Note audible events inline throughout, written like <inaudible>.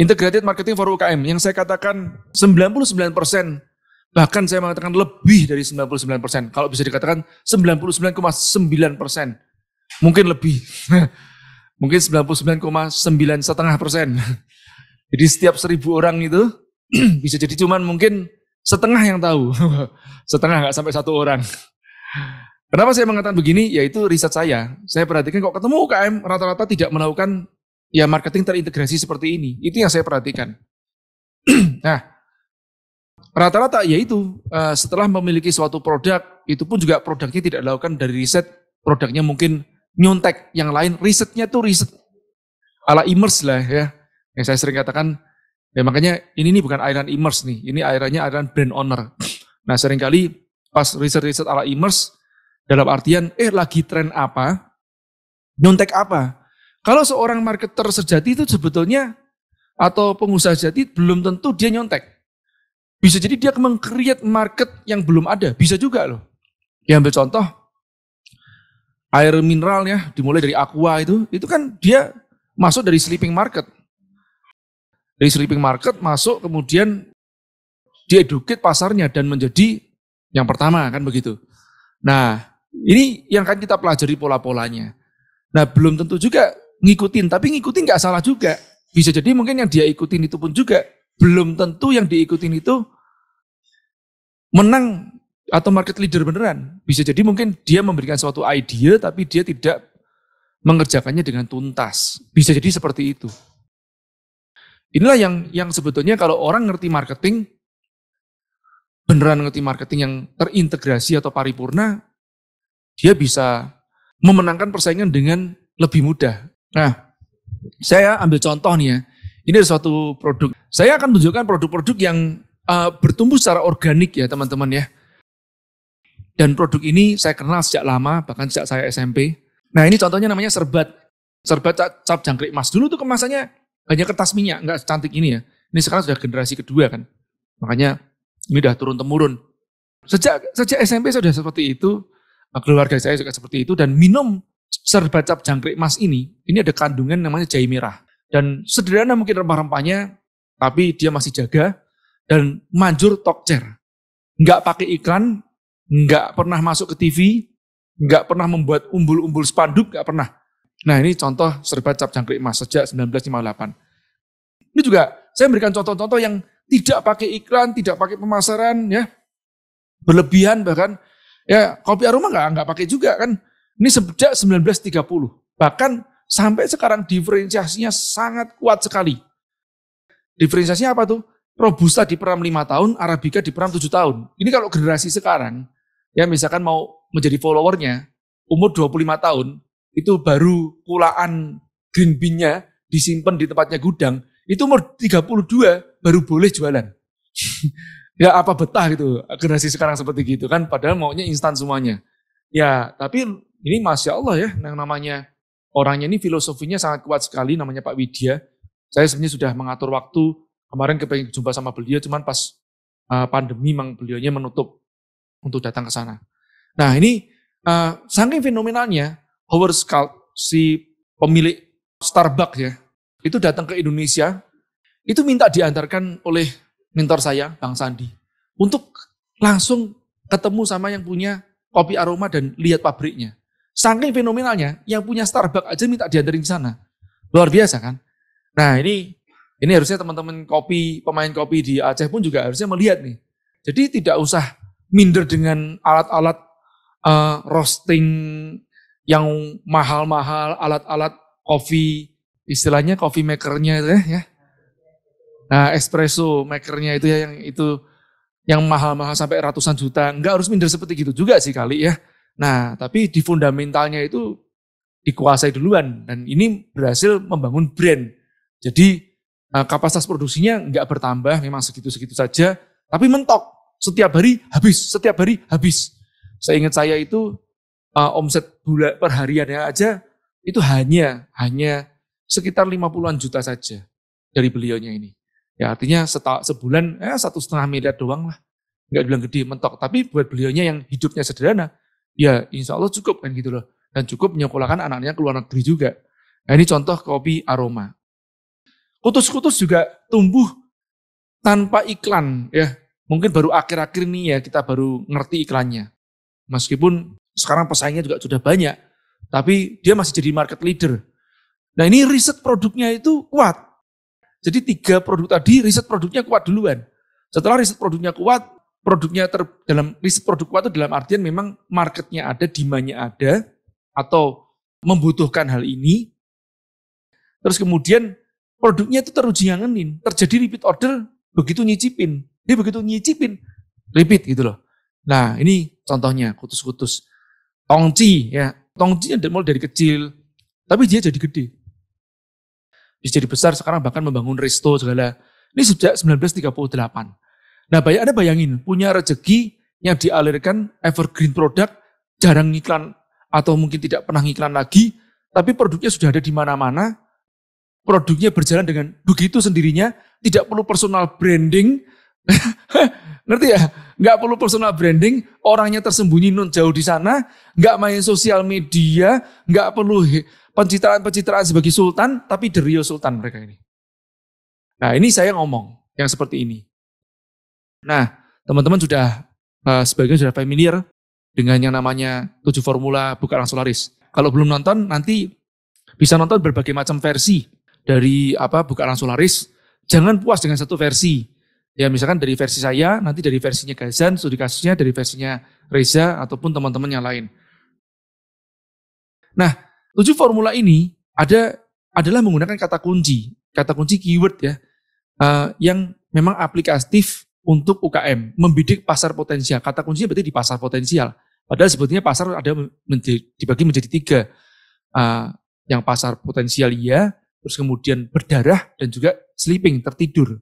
Integrated Marketing for UKM yang saya katakan 99% bahkan saya mengatakan lebih dari 99%. Kalau bisa dikatakan 99,9%. Mungkin lebih. <laughs> Mungkin 99,9 setengah persen. <laughs> Jadi setiap seribu orang itu <clears throat> bisa jadi cuman mungkin setengah yang tahu. <laughs> setengah nggak sampai satu orang. Kenapa saya mengatakan begini? Yaitu riset saya. Saya perhatikan kok ketemu UKM rata-rata tidak melakukan ya marketing terintegrasi seperti ini. Itu yang saya perhatikan. <clears throat> nah, rata-rata yaitu uh, eh, setelah memiliki suatu produk, itu pun juga produknya tidak dilakukan dari riset, produknya mungkin nyontek yang lain, risetnya tuh riset ala immerse lah ya. Yang saya sering katakan, ya makanya ini nih bukan airan immerse nih, ini airannya airan brand owner. <clears throat> Nah seringkali pas riset-riset ala immerse, dalam artian, eh lagi tren apa, nyontek apa, kalau seorang marketer sejati itu sebetulnya atau pengusaha sejati belum tentu dia nyontek. Bisa jadi dia mengkreat market yang belum ada, bisa juga loh. Yang ambil contoh, air mineral ya, dimulai dari aqua itu, itu kan dia masuk dari sleeping market. Dari sleeping market masuk kemudian dia educate pasarnya dan menjadi yang pertama kan begitu. Nah ini yang kan kita pelajari pola-polanya. Nah belum tentu juga ngikutin, tapi ngikutin nggak salah juga. Bisa jadi mungkin yang dia ikutin itu pun juga belum tentu yang diikutin itu menang atau market leader beneran. Bisa jadi mungkin dia memberikan suatu ide tapi dia tidak mengerjakannya dengan tuntas. Bisa jadi seperti itu. Inilah yang yang sebetulnya kalau orang ngerti marketing beneran ngerti marketing yang terintegrasi atau paripurna, dia bisa memenangkan persaingan dengan lebih mudah. Nah, saya ambil contoh nih ya. Ini adalah suatu produk. Saya akan tunjukkan produk-produk yang uh, bertumbuh secara organik ya teman-teman ya. Dan produk ini saya kenal sejak lama, bahkan sejak saya SMP. Nah ini contohnya namanya serbat. Serbat cap, jangkrik emas. Dulu tuh kemasannya hanya kertas minyak, nggak cantik ini ya. Ini sekarang sudah generasi kedua kan. Makanya ini udah turun-temurun. Sejak, sejak SMP sudah seperti itu, keluarga saya juga seperti itu, dan minum serba cap jangkrik emas ini, ini ada kandungan namanya jahe merah. Dan sederhana mungkin rempah-rempahnya, tapi dia masih jaga, dan manjur tokcer. Nggak pakai iklan, nggak pernah masuk ke TV, nggak pernah membuat umbul-umbul spanduk, nggak pernah. Nah ini contoh serba cap jangkrik emas sejak 1958. Ini juga saya memberikan contoh-contoh yang tidak pakai iklan, tidak pakai pemasaran, ya berlebihan bahkan. Ya kopi aroma nggak nggak pakai juga kan. Ini sejak 1930. Bahkan sampai sekarang diferensiasinya sangat kuat sekali. Diferensiasinya apa tuh? Robusta di diperam 5 tahun, Arabica di diperam 7 tahun. Ini kalau generasi sekarang, ya misalkan mau menjadi followernya, umur 25 tahun, itu baru pulaan green bean-nya disimpan di tempatnya gudang, itu umur 32 baru boleh jualan. <laughs> ya apa betah gitu, generasi sekarang seperti gitu kan, padahal maunya instan semuanya. Ya, tapi ini Masya Allah ya, yang namanya orangnya ini filosofinya sangat kuat sekali, namanya Pak Widya. Saya sebenarnya sudah mengatur waktu, kemarin kepengen jumpa sama beliau, cuman pas uh, pandemi memang beliaunya menutup untuk datang ke sana. Nah ini uh, saking fenomenalnya, Howard Scout, si pemilik Starbucks ya, itu datang ke Indonesia, itu minta diantarkan oleh mentor saya, Bang Sandi, untuk langsung ketemu sama yang punya kopi aroma dan lihat pabriknya. Saking fenomenalnya, yang punya Starbucks aja minta diantarin ke sana. Luar biasa kan? Nah ini ini harusnya teman-teman kopi, pemain kopi di Aceh pun juga harusnya melihat nih. Jadi tidak usah minder dengan alat-alat uh, roasting yang mahal-mahal, alat-alat kopi, istilahnya kopi makernya itu ya, ya. Nah, espresso makernya itu ya yang itu yang mahal-mahal sampai ratusan juta. Enggak harus minder seperti gitu juga sih kali ya. Nah, tapi di fundamentalnya itu dikuasai duluan dan ini berhasil membangun brand. Jadi eh, kapasitas produksinya nggak bertambah, memang segitu-segitu saja, tapi mentok. Setiap hari habis, setiap hari habis. Saya ingat saya itu uh, omset bulan perhariannya aja itu hanya hanya sekitar 50-an juta saja dari beliaunya ini. Ya artinya seta, sebulan eh, satu setengah miliar doang lah. Nggak bilang gede, mentok. Tapi buat beliaunya yang hidupnya sederhana, ya insya Allah cukup kan gitu loh. Dan cukup menyekolahkan anaknya ke luar negeri juga. Nah ini contoh kopi aroma. Kutus-kutus juga tumbuh tanpa iklan ya. Mungkin baru akhir-akhir ini ya kita baru ngerti iklannya. Meskipun sekarang pesaingnya juga sudah banyak, tapi dia masih jadi market leader. Nah ini riset produknya itu kuat. Jadi tiga produk tadi riset produknya kuat duluan. Setelah riset produknya kuat, produknya ter, dalam riset produk kuat itu dalam artian memang marketnya ada, demandnya ada, atau membutuhkan hal ini. Terus kemudian produknya itu teruji ngangenin, terjadi repeat order begitu nyicipin. Dia begitu nyicipin, repeat gitu loh. Nah ini contohnya kutus-kutus. Tongci ya, tongci mulai dari kecil, tapi dia jadi gede. bisa jadi besar sekarang bahkan membangun resto segala. Ini sejak 1938. Nah, bayang, Anda bayangin, punya rezeki yang dialirkan evergreen produk, jarang iklan atau mungkin tidak pernah iklan lagi, tapi produknya sudah ada di mana-mana, produknya berjalan dengan begitu sendirinya, tidak perlu personal branding, <laughs> ngerti ya? Nggak perlu personal branding, orangnya tersembunyi nun jauh di sana, nggak main sosial media, nggak perlu pencitraan-pencitraan sebagai sultan, tapi the sultan mereka ini. Nah ini saya ngomong yang seperti ini. Nah, teman-teman sudah uh, sebagian sudah familiar dengan yang namanya tujuh formula buka langsung laris. Kalau belum nonton, nanti bisa nonton berbagai macam versi dari apa buka langsung laris. Jangan puas dengan satu versi. Ya misalkan dari versi saya, nanti dari versinya Gazan, studi kasusnya dari versinya Reza ataupun teman-teman yang lain. Nah, tujuh formula ini ada adalah menggunakan kata kunci, kata kunci keyword ya, uh, yang memang aplikatif untuk UKM, membidik pasar potensial. Kata kuncinya berarti di pasar potensial. Padahal sebetulnya pasar ada menjadi, dibagi menjadi tiga. Uh, yang pasar potensial iya terus kemudian berdarah, dan juga sleeping, tertidur.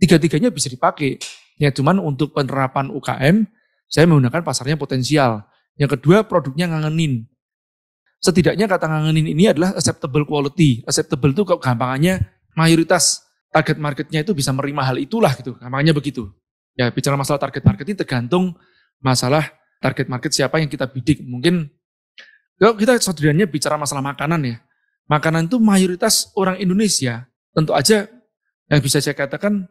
Tiga-tiganya bisa dipakai. Ya cuman untuk penerapan UKM, saya menggunakan pasarnya potensial. Yang kedua produknya ngangenin. Setidaknya kata ngangenin ini adalah acceptable quality. Acceptable itu kegampangannya mayoritas target marketnya itu bisa menerima hal itulah gitu. Makanya begitu. Ya bicara masalah target market ini tergantung masalah target market siapa yang kita bidik. Mungkin kalau kita sederhananya bicara masalah makanan ya. Makanan itu mayoritas orang Indonesia. Tentu aja yang bisa saya katakan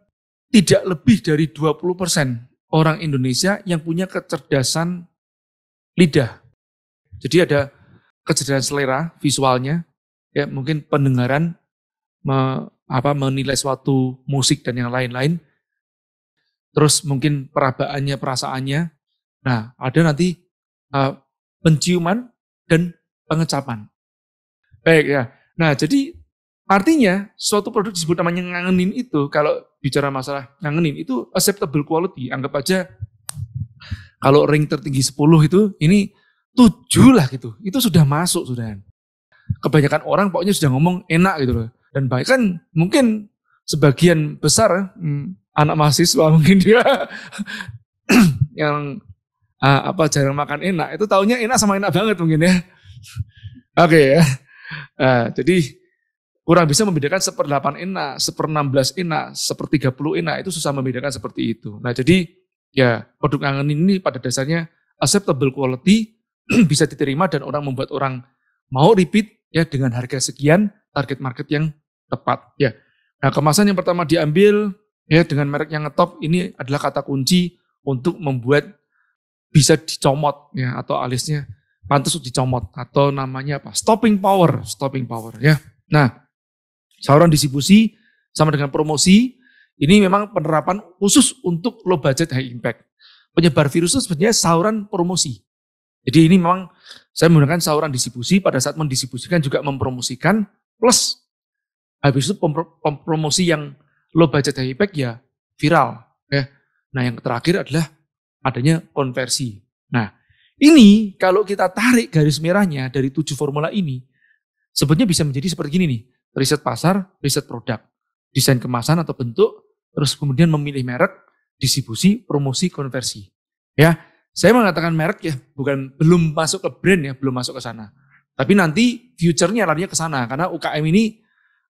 tidak lebih dari 20% orang Indonesia yang punya kecerdasan lidah. Jadi ada kecerdasan selera visualnya, ya mungkin pendengaran, me, apa, menilai suatu musik dan yang lain-lain. Terus mungkin perabaannya, perasaannya. Nah, ada nanti uh, penciuman dan pengecapan. Baik ya. Nah, jadi artinya suatu produk disebut namanya ngangenin itu kalau bicara masalah ngangenin itu acceptable quality. Anggap aja kalau ring tertinggi 10 itu ini 7 lah gitu. Itu sudah masuk sudah. Kebanyakan orang pokoknya sudah ngomong enak gitu loh dan bahkan mungkin sebagian besar ya, hmm, anak mahasiswa mungkin dia <clears throat> yang uh, apa jarang makan enak itu taunya enak sama enak banget mungkin ya <laughs> oke okay, ya uh, jadi kurang bisa membedakan seperdelapan enak seper enam belas enak sepertiga puluh enak itu susah membedakan seperti itu nah jadi ya produk angin ini pada dasarnya acceptable quality <clears throat> bisa diterima dan orang membuat orang mau repeat ya dengan harga sekian target market yang tepat ya. Nah, kemasan yang pertama diambil ya dengan merek yang ngetop ini adalah kata kunci untuk membuat bisa dicomot ya atau alisnya pantas untuk dicomot atau namanya apa? stopping power, stopping power ya. Nah, saluran distribusi sama dengan promosi ini memang penerapan khusus untuk low budget high impact. Penyebar virus itu sebenarnya saluran promosi. Jadi ini memang saya menggunakan saluran distribusi pada saat mendistribusikan juga mempromosikan plus Habis itu promosi yang lo baca high impact ya viral. Ya. Nah yang terakhir adalah adanya konversi. Nah ini kalau kita tarik garis merahnya dari tujuh formula ini, sebetulnya bisa menjadi seperti ini nih. Riset pasar, riset produk, desain kemasan atau bentuk, terus kemudian memilih merek, distribusi, promosi, konversi. Ya, saya mengatakan merek ya, bukan belum masuk ke brand ya, belum masuk ke sana. Tapi nanti future-nya larinya ke sana karena UKM ini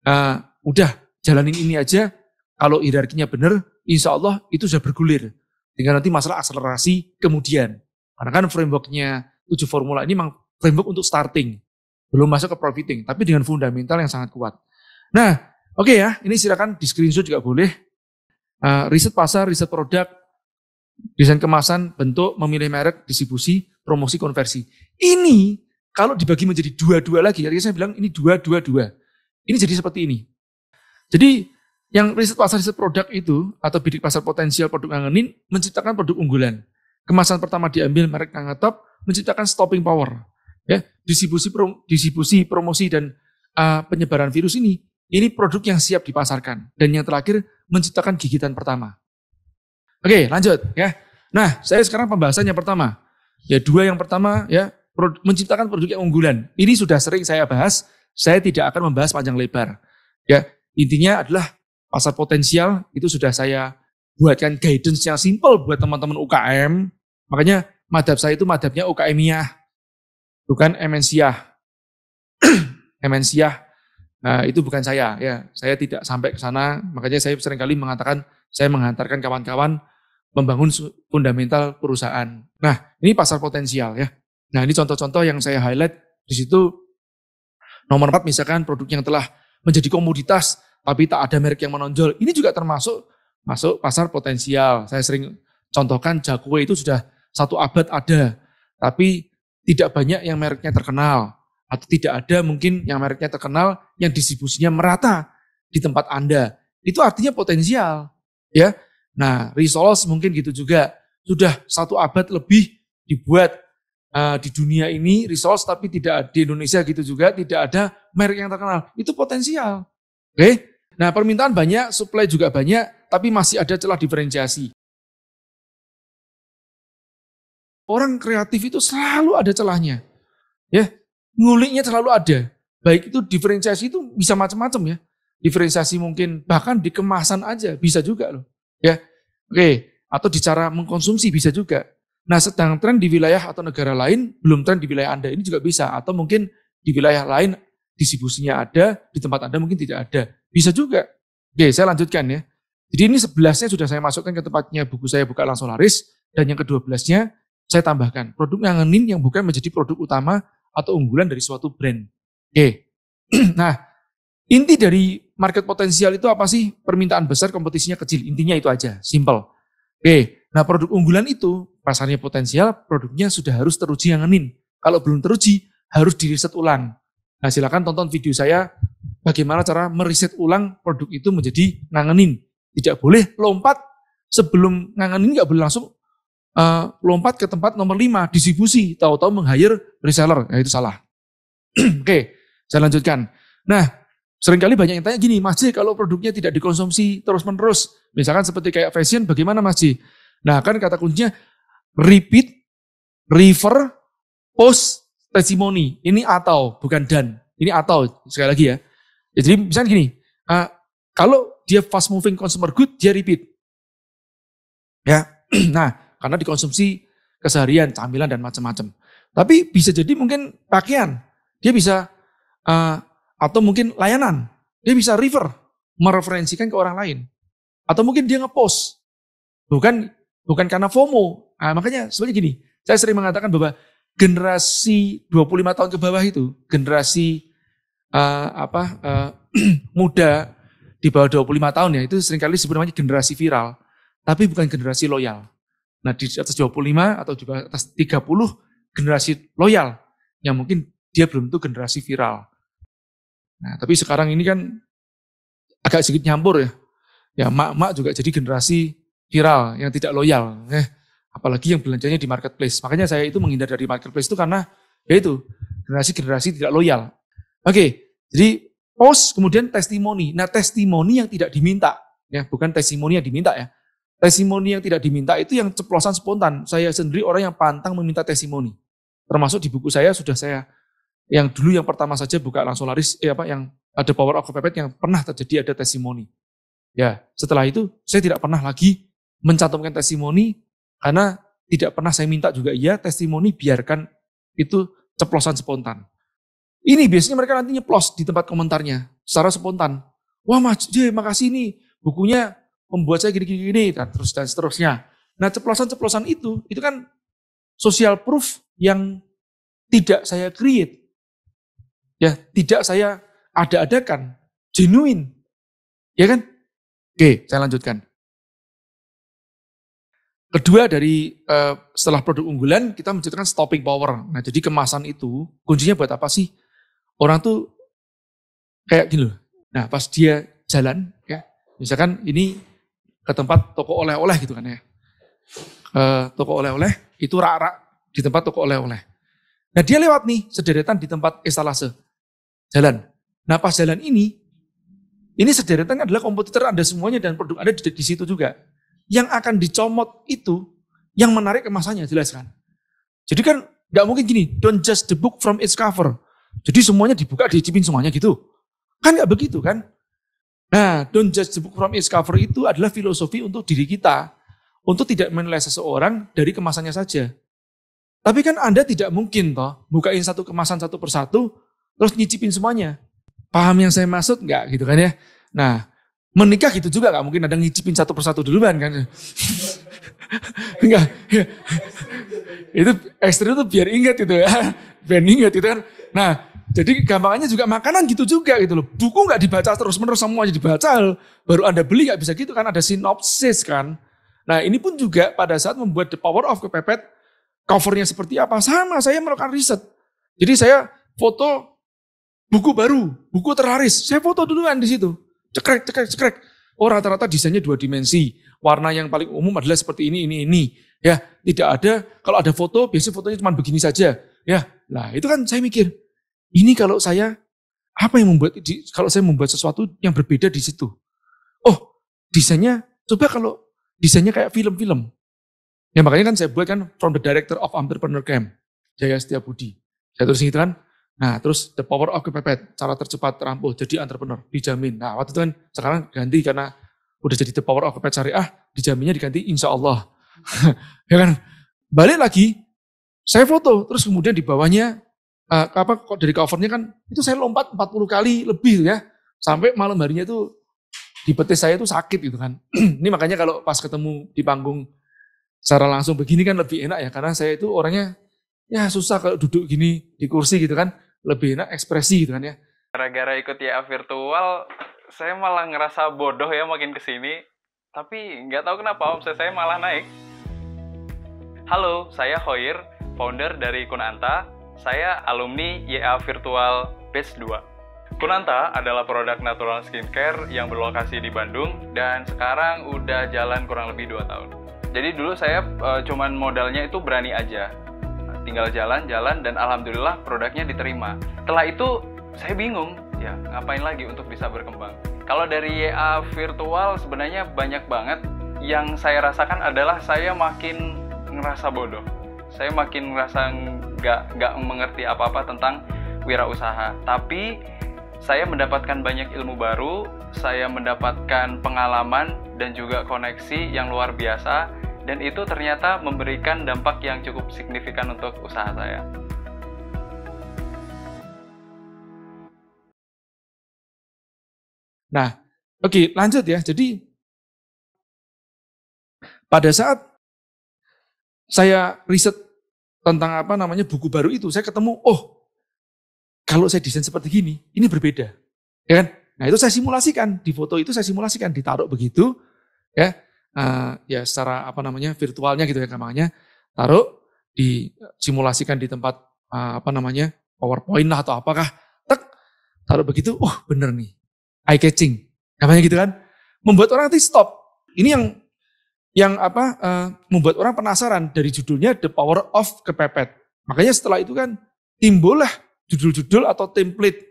uh, udah jalanin ini aja, kalau hierarkinya benar, insya Allah itu sudah bergulir. Tinggal nanti masalah akselerasi kemudian. Karena kan frameworknya tujuh formula ini memang framework untuk starting. Belum masuk ke profiting, tapi dengan fundamental yang sangat kuat. Nah, oke okay ya, ini silakan di screenshot juga boleh. Uh, riset pasar, riset produk, desain kemasan, bentuk, memilih merek, distribusi, promosi, konversi. Ini kalau dibagi menjadi dua-dua lagi, tadi saya bilang ini dua-dua-dua. Ini jadi seperti ini. Jadi yang riset pasar riset produk itu atau bidik pasar potensial produk ngangenin menciptakan produk unggulan. Kemasan pertama diambil merek yang top menciptakan stopping power. Ya, distribusi prom, distribusi promosi dan uh, penyebaran virus ini ini produk yang siap dipasarkan dan yang terakhir menciptakan gigitan pertama. Oke, lanjut ya. Nah, saya sekarang pembahasan yang pertama. Ya, dua yang pertama ya, menciptakan produk yang unggulan. Ini sudah sering saya bahas saya tidak akan membahas panjang lebar. Ya, intinya adalah pasar potensial itu sudah saya buatkan guidance yang simple buat teman-teman UKM. Makanya madhab saya itu madhabnya ukm -nya. bukan MNC-iyah. <clears throat> MNC-iyah nah, itu bukan saya. ya Saya tidak sampai ke sana, makanya saya seringkali mengatakan saya menghantarkan kawan-kawan membangun fundamental perusahaan. Nah, ini pasar potensial ya. Nah, ini contoh-contoh yang saya highlight di situ Nomor empat misalkan produk yang telah menjadi komoditas tapi tak ada merek yang menonjol. Ini juga termasuk masuk pasar potensial. Saya sering contohkan Jakue itu sudah satu abad ada, tapi tidak banyak yang mereknya terkenal. Atau tidak ada mungkin yang mereknya terkenal yang distribusinya merata di tempat Anda. Itu artinya potensial. ya. Nah, Risolos mungkin gitu juga. Sudah satu abad lebih dibuat uh, di dunia ini resource tapi tidak di Indonesia gitu juga tidak ada merek yang terkenal. Itu potensial. Oke. Okay? Nah, permintaan banyak, supply juga banyak, tapi masih ada celah diferensiasi. Orang kreatif itu selalu ada celahnya. Ya, nguliknya selalu ada. Baik itu diferensiasi itu bisa macam-macam ya. Diferensiasi mungkin bahkan di kemasan aja bisa juga loh. Ya. Oke, okay. atau di cara mengkonsumsi bisa juga Nah sedang tren di wilayah atau negara lain, belum tren di wilayah Anda ini juga bisa. Atau mungkin di wilayah lain distribusinya ada, di tempat Anda mungkin tidak ada. Bisa juga. Oke, saya lanjutkan ya. Jadi ini sebelasnya sudah saya masukkan ke tempatnya buku saya buka langsung laris. Dan yang kedua belasnya saya tambahkan produk yang ngenin yang bukan menjadi produk utama atau unggulan dari suatu brand. Oke. <clears throat> nah, inti dari market potensial itu apa sih? Permintaan besar, kompetisinya kecil. Intinya itu aja, simple. Oke, Nah produk unggulan itu pasarnya potensial, produknya sudah harus teruji yang ngenin. Kalau belum teruji, harus diriset ulang. Nah silakan tonton video saya bagaimana cara meriset ulang produk itu menjadi ngangenin. Tidak boleh lompat sebelum ngangenin nggak boleh langsung uh, lompat ke tempat nomor 5 distribusi. Tahu-tahu meng-hire reseller, ya itu salah. <clears throat> Oke, saya lanjutkan. Nah, seringkali banyak yang tanya gini, Mas J, kalau produknya tidak dikonsumsi terus-menerus, misalkan seperti kayak fashion, bagaimana Mas J? Nah kan kata kuncinya repeat, refer, post, testimoni. Ini atau, bukan dan. Ini atau, sekali lagi ya. ya jadi misalnya gini, uh, kalau dia fast moving consumer good, dia repeat. Ya, <clears throat> nah karena dikonsumsi keseharian, camilan dan macam-macam. Tapi bisa jadi mungkin pakaian, dia bisa uh, atau mungkin layanan, dia bisa refer, mereferensikan ke orang lain. Atau mungkin dia ngepost, bukan Bukan karena FOMO. Nah, makanya sebenarnya gini, saya sering mengatakan bahwa generasi 25 tahun ke bawah itu, generasi uh, apa uh, <clears throat> muda di bawah 25 tahun ya, itu seringkali disebut namanya generasi viral, tapi bukan generasi loyal. Nah, di atas 25 atau di atas 30 generasi loyal yang mungkin dia belum tentu generasi viral. Nah, tapi sekarang ini kan agak sedikit nyampur ya. Ya, mak-mak juga jadi generasi viral, yang tidak loyal. Eh, apalagi yang belanjanya di marketplace. Makanya saya itu menghindar dari marketplace itu karena ya itu generasi-generasi tidak loyal. Oke, jadi post kemudian testimoni. Nah, testimoni yang tidak diminta ya, bukan testimoni yang diminta ya. Testimoni yang tidak diminta itu yang ceplosan spontan. Saya sendiri orang yang pantang meminta testimoni. Termasuk di buku saya sudah saya yang dulu yang pertama saja buka langsung laris eh apa yang ada power of pepet yang pernah terjadi ada testimoni. Ya, setelah itu saya tidak pernah lagi mencantumkan testimoni karena tidak pernah saya minta juga iya, testimoni biarkan itu ceplosan spontan. Ini biasanya mereka nanti nyeplos di tempat komentarnya secara spontan. Wah Mas J, iya, makasih ini bukunya membuat saya gini-gini dan terus dan seterusnya. Nah ceplosan-ceplosan itu, itu kan social proof yang tidak saya create. Ya, tidak saya ada-adakan, genuine. Ya kan? Oke, saya lanjutkan. Kedua dari uh, setelah produk unggulan kita menciptakan stopping power. Nah jadi kemasan itu kuncinya buat apa sih? Orang tuh kayak gini loh. Nah pas dia jalan ya, misalkan ini ke tempat toko oleh-oleh gitu kan ya. Uh, toko oleh-oleh itu rak-rak di tempat toko oleh-oleh. Nah dia lewat nih sederetan di tempat instalase Jalan. Nah pas jalan ini, ini sederetan adalah komputer Anda semuanya dan produk Anda di, di situ juga yang akan dicomot itu yang menarik kemasannya jelaskan. Jadi kan nggak mungkin gini, don't judge the book from its cover. Jadi semuanya dibuka, dicipin semuanya gitu. Kan nggak begitu kan? Nah, don't judge the book from its cover itu adalah filosofi untuk diri kita. Untuk tidak menilai seseorang dari kemasannya saja. Tapi kan Anda tidak mungkin toh, bukain satu kemasan satu persatu, terus nyicipin semuanya. Paham yang saya maksud nggak gitu kan ya? Nah, Menikah gitu juga gak mungkin ada ngicipin satu persatu duluan kan. Enggak. <laughs> itu ekstrim itu biar ingat itu ya. <laughs> Biar ingat itu kan. Nah, jadi gampangannya juga makanan gitu juga gitu loh. Buku gak dibaca terus menerus semuanya dibaca. Baru Anda beli gak bisa gitu kan. Ada sinopsis kan. Nah ini pun juga pada saat membuat The Power of Kepepet, covernya seperti apa. Sama, saya melakukan riset. Jadi saya foto buku baru, buku terlaris. Saya foto duluan di situ cekrek, cekrek, cekrek. Oh rata-rata desainnya dua dimensi. Warna yang paling umum adalah seperti ini, ini, ini. Ya, tidak ada, kalau ada foto, biasanya fotonya cuma begini saja. Ya, lah itu kan saya mikir, ini kalau saya, apa yang membuat, kalau saya membuat sesuatu yang berbeda di situ. Oh, desainnya, coba kalau desainnya kayak film-film. Ya makanya kan saya buat kan, from the director of entrepreneur camp, Jaya Setia Budi. Saya terus gitu kan, Nah, terus the power of kepepet, cara tercepat rampuh jadi entrepreneur, dijamin. Nah, waktu itu kan sekarang ganti karena udah jadi the power of kepepet syariah, dijaminnya diganti insya Allah. <laughs> ya kan? Balik lagi, saya foto, terus kemudian di bawahnya, uh, apa kok dari covernya kan, itu saya lompat 40 kali lebih ya, sampai malam harinya itu di petis saya itu sakit gitu kan. <clears throat> Ini makanya kalau pas ketemu di panggung secara langsung begini kan lebih enak ya, karena saya itu orangnya ya susah kalau duduk gini di kursi gitu kan lebih enak ekspresi gitu kan ya. Gara-gara ikut ya virtual, saya malah ngerasa bodoh ya makin kesini. Tapi nggak tahu kenapa om saya malah naik. Halo, saya Hoir, founder dari Kunanta. Saya alumni YA Virtual Base 2. Kunanta adalah produk natural skincare yang berlokasi di Bandung dan sekarang udah jalan kurang lebih 2 tahun. Jadi dulu saya e, cuman modalnya itu berani aja tinggal jalan-jalan dan alhamdulillah produknya diterima. Setelah itu saya bingung, ya ngapain lagi untuk bisa berkembang. Kalau dari YA virtual sebenarnya banyak banget yang saya rasakan adalah saya makin ngerasa bodoh. Saya makin ngerasa nggak nggak mengerti apa-apa tentang wirausaha. Tapi saya mendapatkan banyak ilmu baru, saya mendapatkan pengalaman dan juga koneksi yang luar biasa dan itu ternyata memberikan dampak yang cukup signifikan untuk usaha saya. Nah, oke, okay, lanjut ya. Jadi pada saat saya riset tentang apa namanya buku baru itu, saya ketemu, oh, kalau saya desain seperti gini, ini berbeda. Ya kan? Nah, itu saya simulasikan di foto itu saya simulasikan ditaruh begitu, ya uh, ya secara apa namanya virtualnya gitu ya namanya taruh disimulasikan di tempat uh, apa namanya PowerPoint lah atau apakah tek taruh begitu oh bener nih eye catching namanya gitu kan membuat orang nanti stop ini yang yang apa uh, membuat orang penasaran dari judulnya The Power of Kepepet makanya setelah itu kan timbullah judul-judul atau template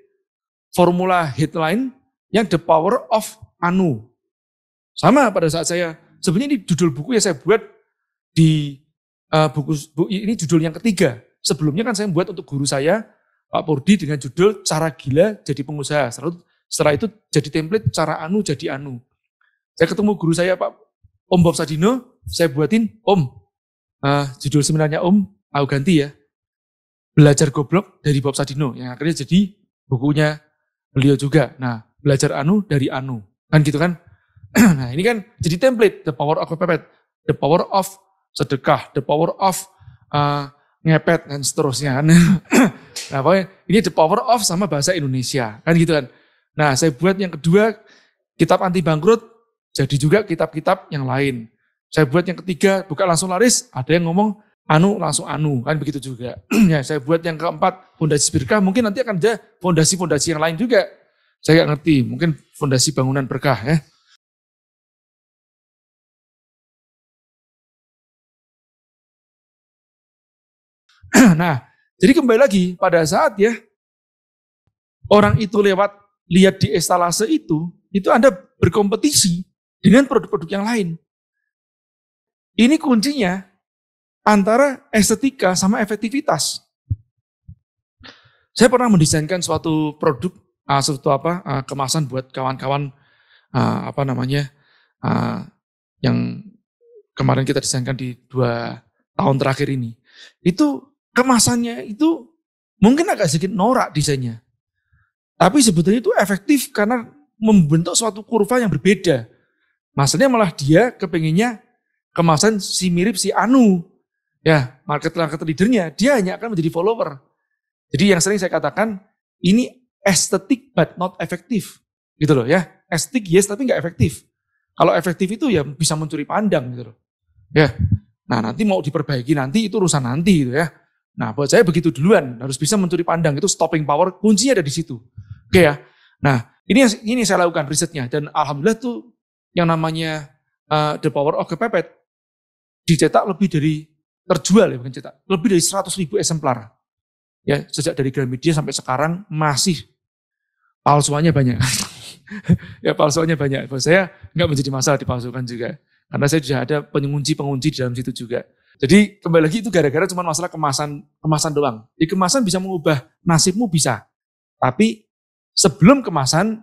formula headline yang The Power of Anu sama pada saat saya sebenarnya ini judul buku yang saya buat di uh, buku bu, ini judul yang ketiga. Sebelumnya kan saya buat untuk guru saya Pak Purdi dengan judul cara gila jadi pengusaha. Setelah, setelah itu jadi template cara anu jadi anu. Saya ketemu guru saya Pak Om Bob Sadino, saya buatin Om. Uh, judul sebenarnya Om, aku ganti ya. Belajar Goblok dari Bob Sadino yang akhirnya jadi bukunya beliau juga. Nah, belajar anu dari anu. Kan gitu kan? <clears throat> nah ini kan jadi template, the power of pepet the power of sedekah, the power of uh, ngepet, dan seterusnya. <laughs> nah pokoknya ini the power of sama bahasa Indonesia, kan gitu kan. Nah saya buat yang kedua, kitab anti bangkrut, jadi juga kitab-kitab yang lain. Saya buat yang ketiga, bukan langsung laris, ada yang ngomong anu langsung anu, kan begitu juga. <clears throat> ya, saya buat yang keempat, fondasi berkah, mungkin nanti akan ada fondasi-fondasi yang lain juga. Saya nggak ngerti, mungkin fondasi bangunan berkah ya. Nah, nah, jadi kembali lagi pada saat ya orang itu lewat lihat di estalase itu, itu Anda berkompetisi dengan produk-produk yang lain. Ini kuncinya antara estetika sama efektivitas. Saya pernah mendesainkan suatu produk, uh, suatu apa uh, kemasan buat kawan-kawan uh, apa namanya uh, yang kemarin kita desainkan di dua tahun terakhir ini. Itu kemasannya itu mungkin agak sedikit norak desainnya. Tapi sebetulnya itu efektif karena membentuk suatu kurva yang berbeda. Maksudnya malah dia kepinginnya kemasan si mirip si Anu. Ya, market-market leadernya, dia hanya akan menjadi follower. Jadi yang sering saya katakan, ini estetik but not efektif. Gitu loh ya. Estetik yes tapi nggak efektif. Kalau efektif itu ya bisa mencuri pandang gitu loh. Ya. Nah nanti mau diperbaiki nanti itu urusan nanti gitu ya. Nah, buat saya begitu duluan, harus bisa mencuri pandang, itu stopping power, kuncinya ada di situ. Oke okay ya. Nah, ini ini saya lakukan risetnya, dan alhamdulillah tuh yang namanya uh, The Power of Kepepet, dicetak lebih dari, terjual ya bukan cetak, lebih dari seratus ribu eksemplar. Ya, sejak dari Gramedia sampai sekarang masih palsuannya banyak. <laughs> ya palsuannya banyak. Buat saya nggak menjadi masalah dipalsukan juga. Karena saya sudah ada pengunci-pengunci di dalam situ juga. Jadi kembali lagi itu gara-gara cuma masalah kemasan kemasan doang. Di kemasan bisa mengubah nasibmu bisa. Tapi sebelum kemasan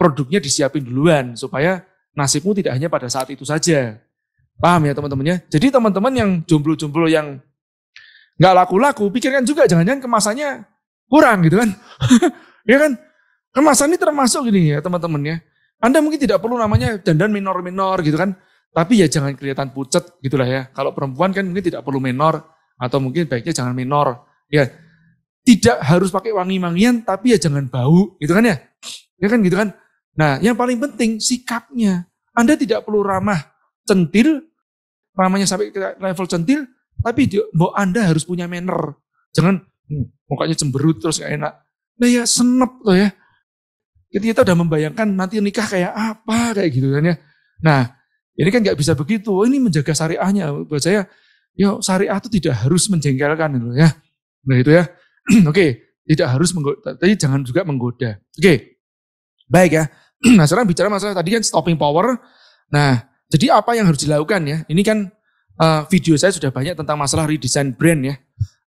produknya disiapin duluan supaya nasibmu tidak hanya pada saat itu saja. Paham ya teman-temannya? Jadi teman-teman yang jomblo-jomblo yang nggak laku-laku, pikirkan juga jangan-jangan kemasannya kurang gitu kan. <laughs> ya kan? Kemasan ini termasuk gini ya teman-teman ya. Anda mungkin tidak perlu namanya dandan minor-minor gitu kan. Tapi ya jangan kelihatan pucat gitulah ya. Kalau perempuan kan mungkin tidak perlu menor atau mungkin baiknya jangan menor. Ya tidak harus pakai wangi-wangian tapi ya jangan bau gitu kan ya. Ya kan gitu kan. Nah, yang paling penting sikapnya. Anda tidak perlu ramah centil, ramahnya sampai ke level centil, tapi bahwa Anda harus punya manner. Jangan hmm, mukanya cemberut terus gak enak. Nah ya senep tuh ya. Kita, kita udah membayangkan nanti nikah kayak apa kayak gitu kan ya. Nah, ini kan nggak bisa begitu. Oh, ini menjaga syariahnya. Buat saya, yo ya, syariah itu tidak harus menjengkelkan itu ya. Nah itu ya. <clears throat> Oke, tidak harus menggoda. Tadi jangan juga menggoda. Oke, baik ya. <clears throat> nah sekarang bicara masalah tadi kan stopping power. Nah, jadi apa yang harus dilakukan ya? Ini kan uh, video saya sudah banyak tentang masalah redesign brand ya.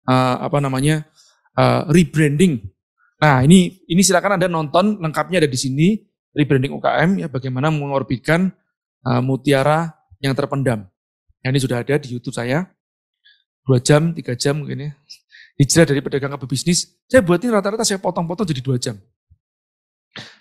Uh, apa namanya? Uh, rebranding. Nah, ini ini silakan Anda nonton lengkapnya ada di sini rebranding UKM ya bagaimana mengorbitkan uh, mutiara yang terpendam. Nah, ini sudah ada di YouTube saya. Dua jam, tiga jam mungkin ya. Hijrah dari pedagang ke bisnis. Saya buatin rata-rata saya potong-potong jadi dua jam.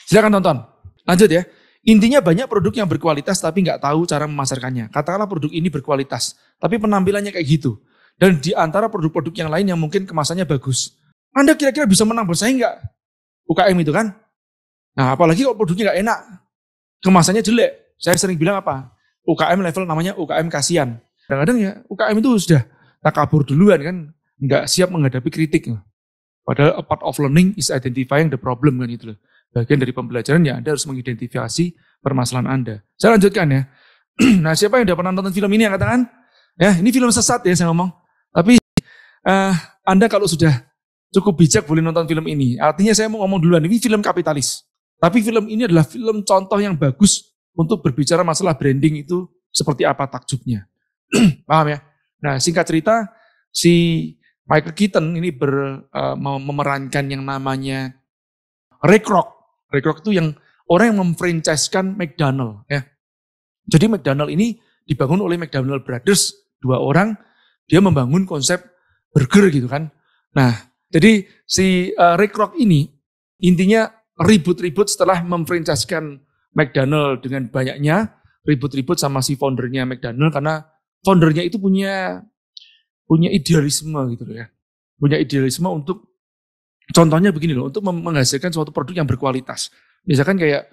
Silahkan tonton. Lanjut ya. Intinya banyak produk yang berkualitas tapi nggak tahu cara memasarkannya. Katakanlah produk ini berkualitas, tapi penampilannya kayak gitu. Dan di antara produk-produk yang lain yang mungkin kemasannya bagus. Anda kira-kira bisa menang bersaing nggak? UKM itu kan? Nah apalagi kalau produknya nggak enak, kemasannya jelek. Saya sering bilang apa? UKM level namanya UKM kasihan. Kadang-kadang ya UKM itu sudah tak kabur duluan kan, nggak siap menghadapi kritik. Padahal a part of learning is identifying the problem kan itu loh. Bagian dari pembelajaran ya Anda harus mengidentifikasi permasalahan Anda. Saya lanjutkan ya. <clears throat> nah siapa yang udah pernah nonton film ini yang katakan? Ya ini film sesat ya saya ngomong. Tapi uh, Anda kalau sudah cukup bijak boleh nonton film ini. Artinya saya mau ngomong duluan, ini film kapitalis. Tapi film ini adalah film contoh yang bagus untuk berbicara masalah branding itu seperti apa takjubnya. <clears throat> Paham ya? Nah, singkat cerita, si Michael Keaton ini ber, uh, memerankan yang namanya Rick Rock. Rick Rock itu yang orang yang memfranchisekan McDonald. Ya. Jadi McDonald ini dibangun oleh McDonald Brothers, dua orang, dia membangun konsep burger gitu kan. Nah, jadi si uh, ini intinya ribut-ribut setelah memfranchisekan McDonald dengan banyaknya ribut-ribut sama si foundernya McDonald karena foundernya itu punya punya idealisme gitu loh ya. Punya idealisme untuk contohnya begini loh, untuk menghasilkan suatu produk yang berkualitas. Misalkan kayak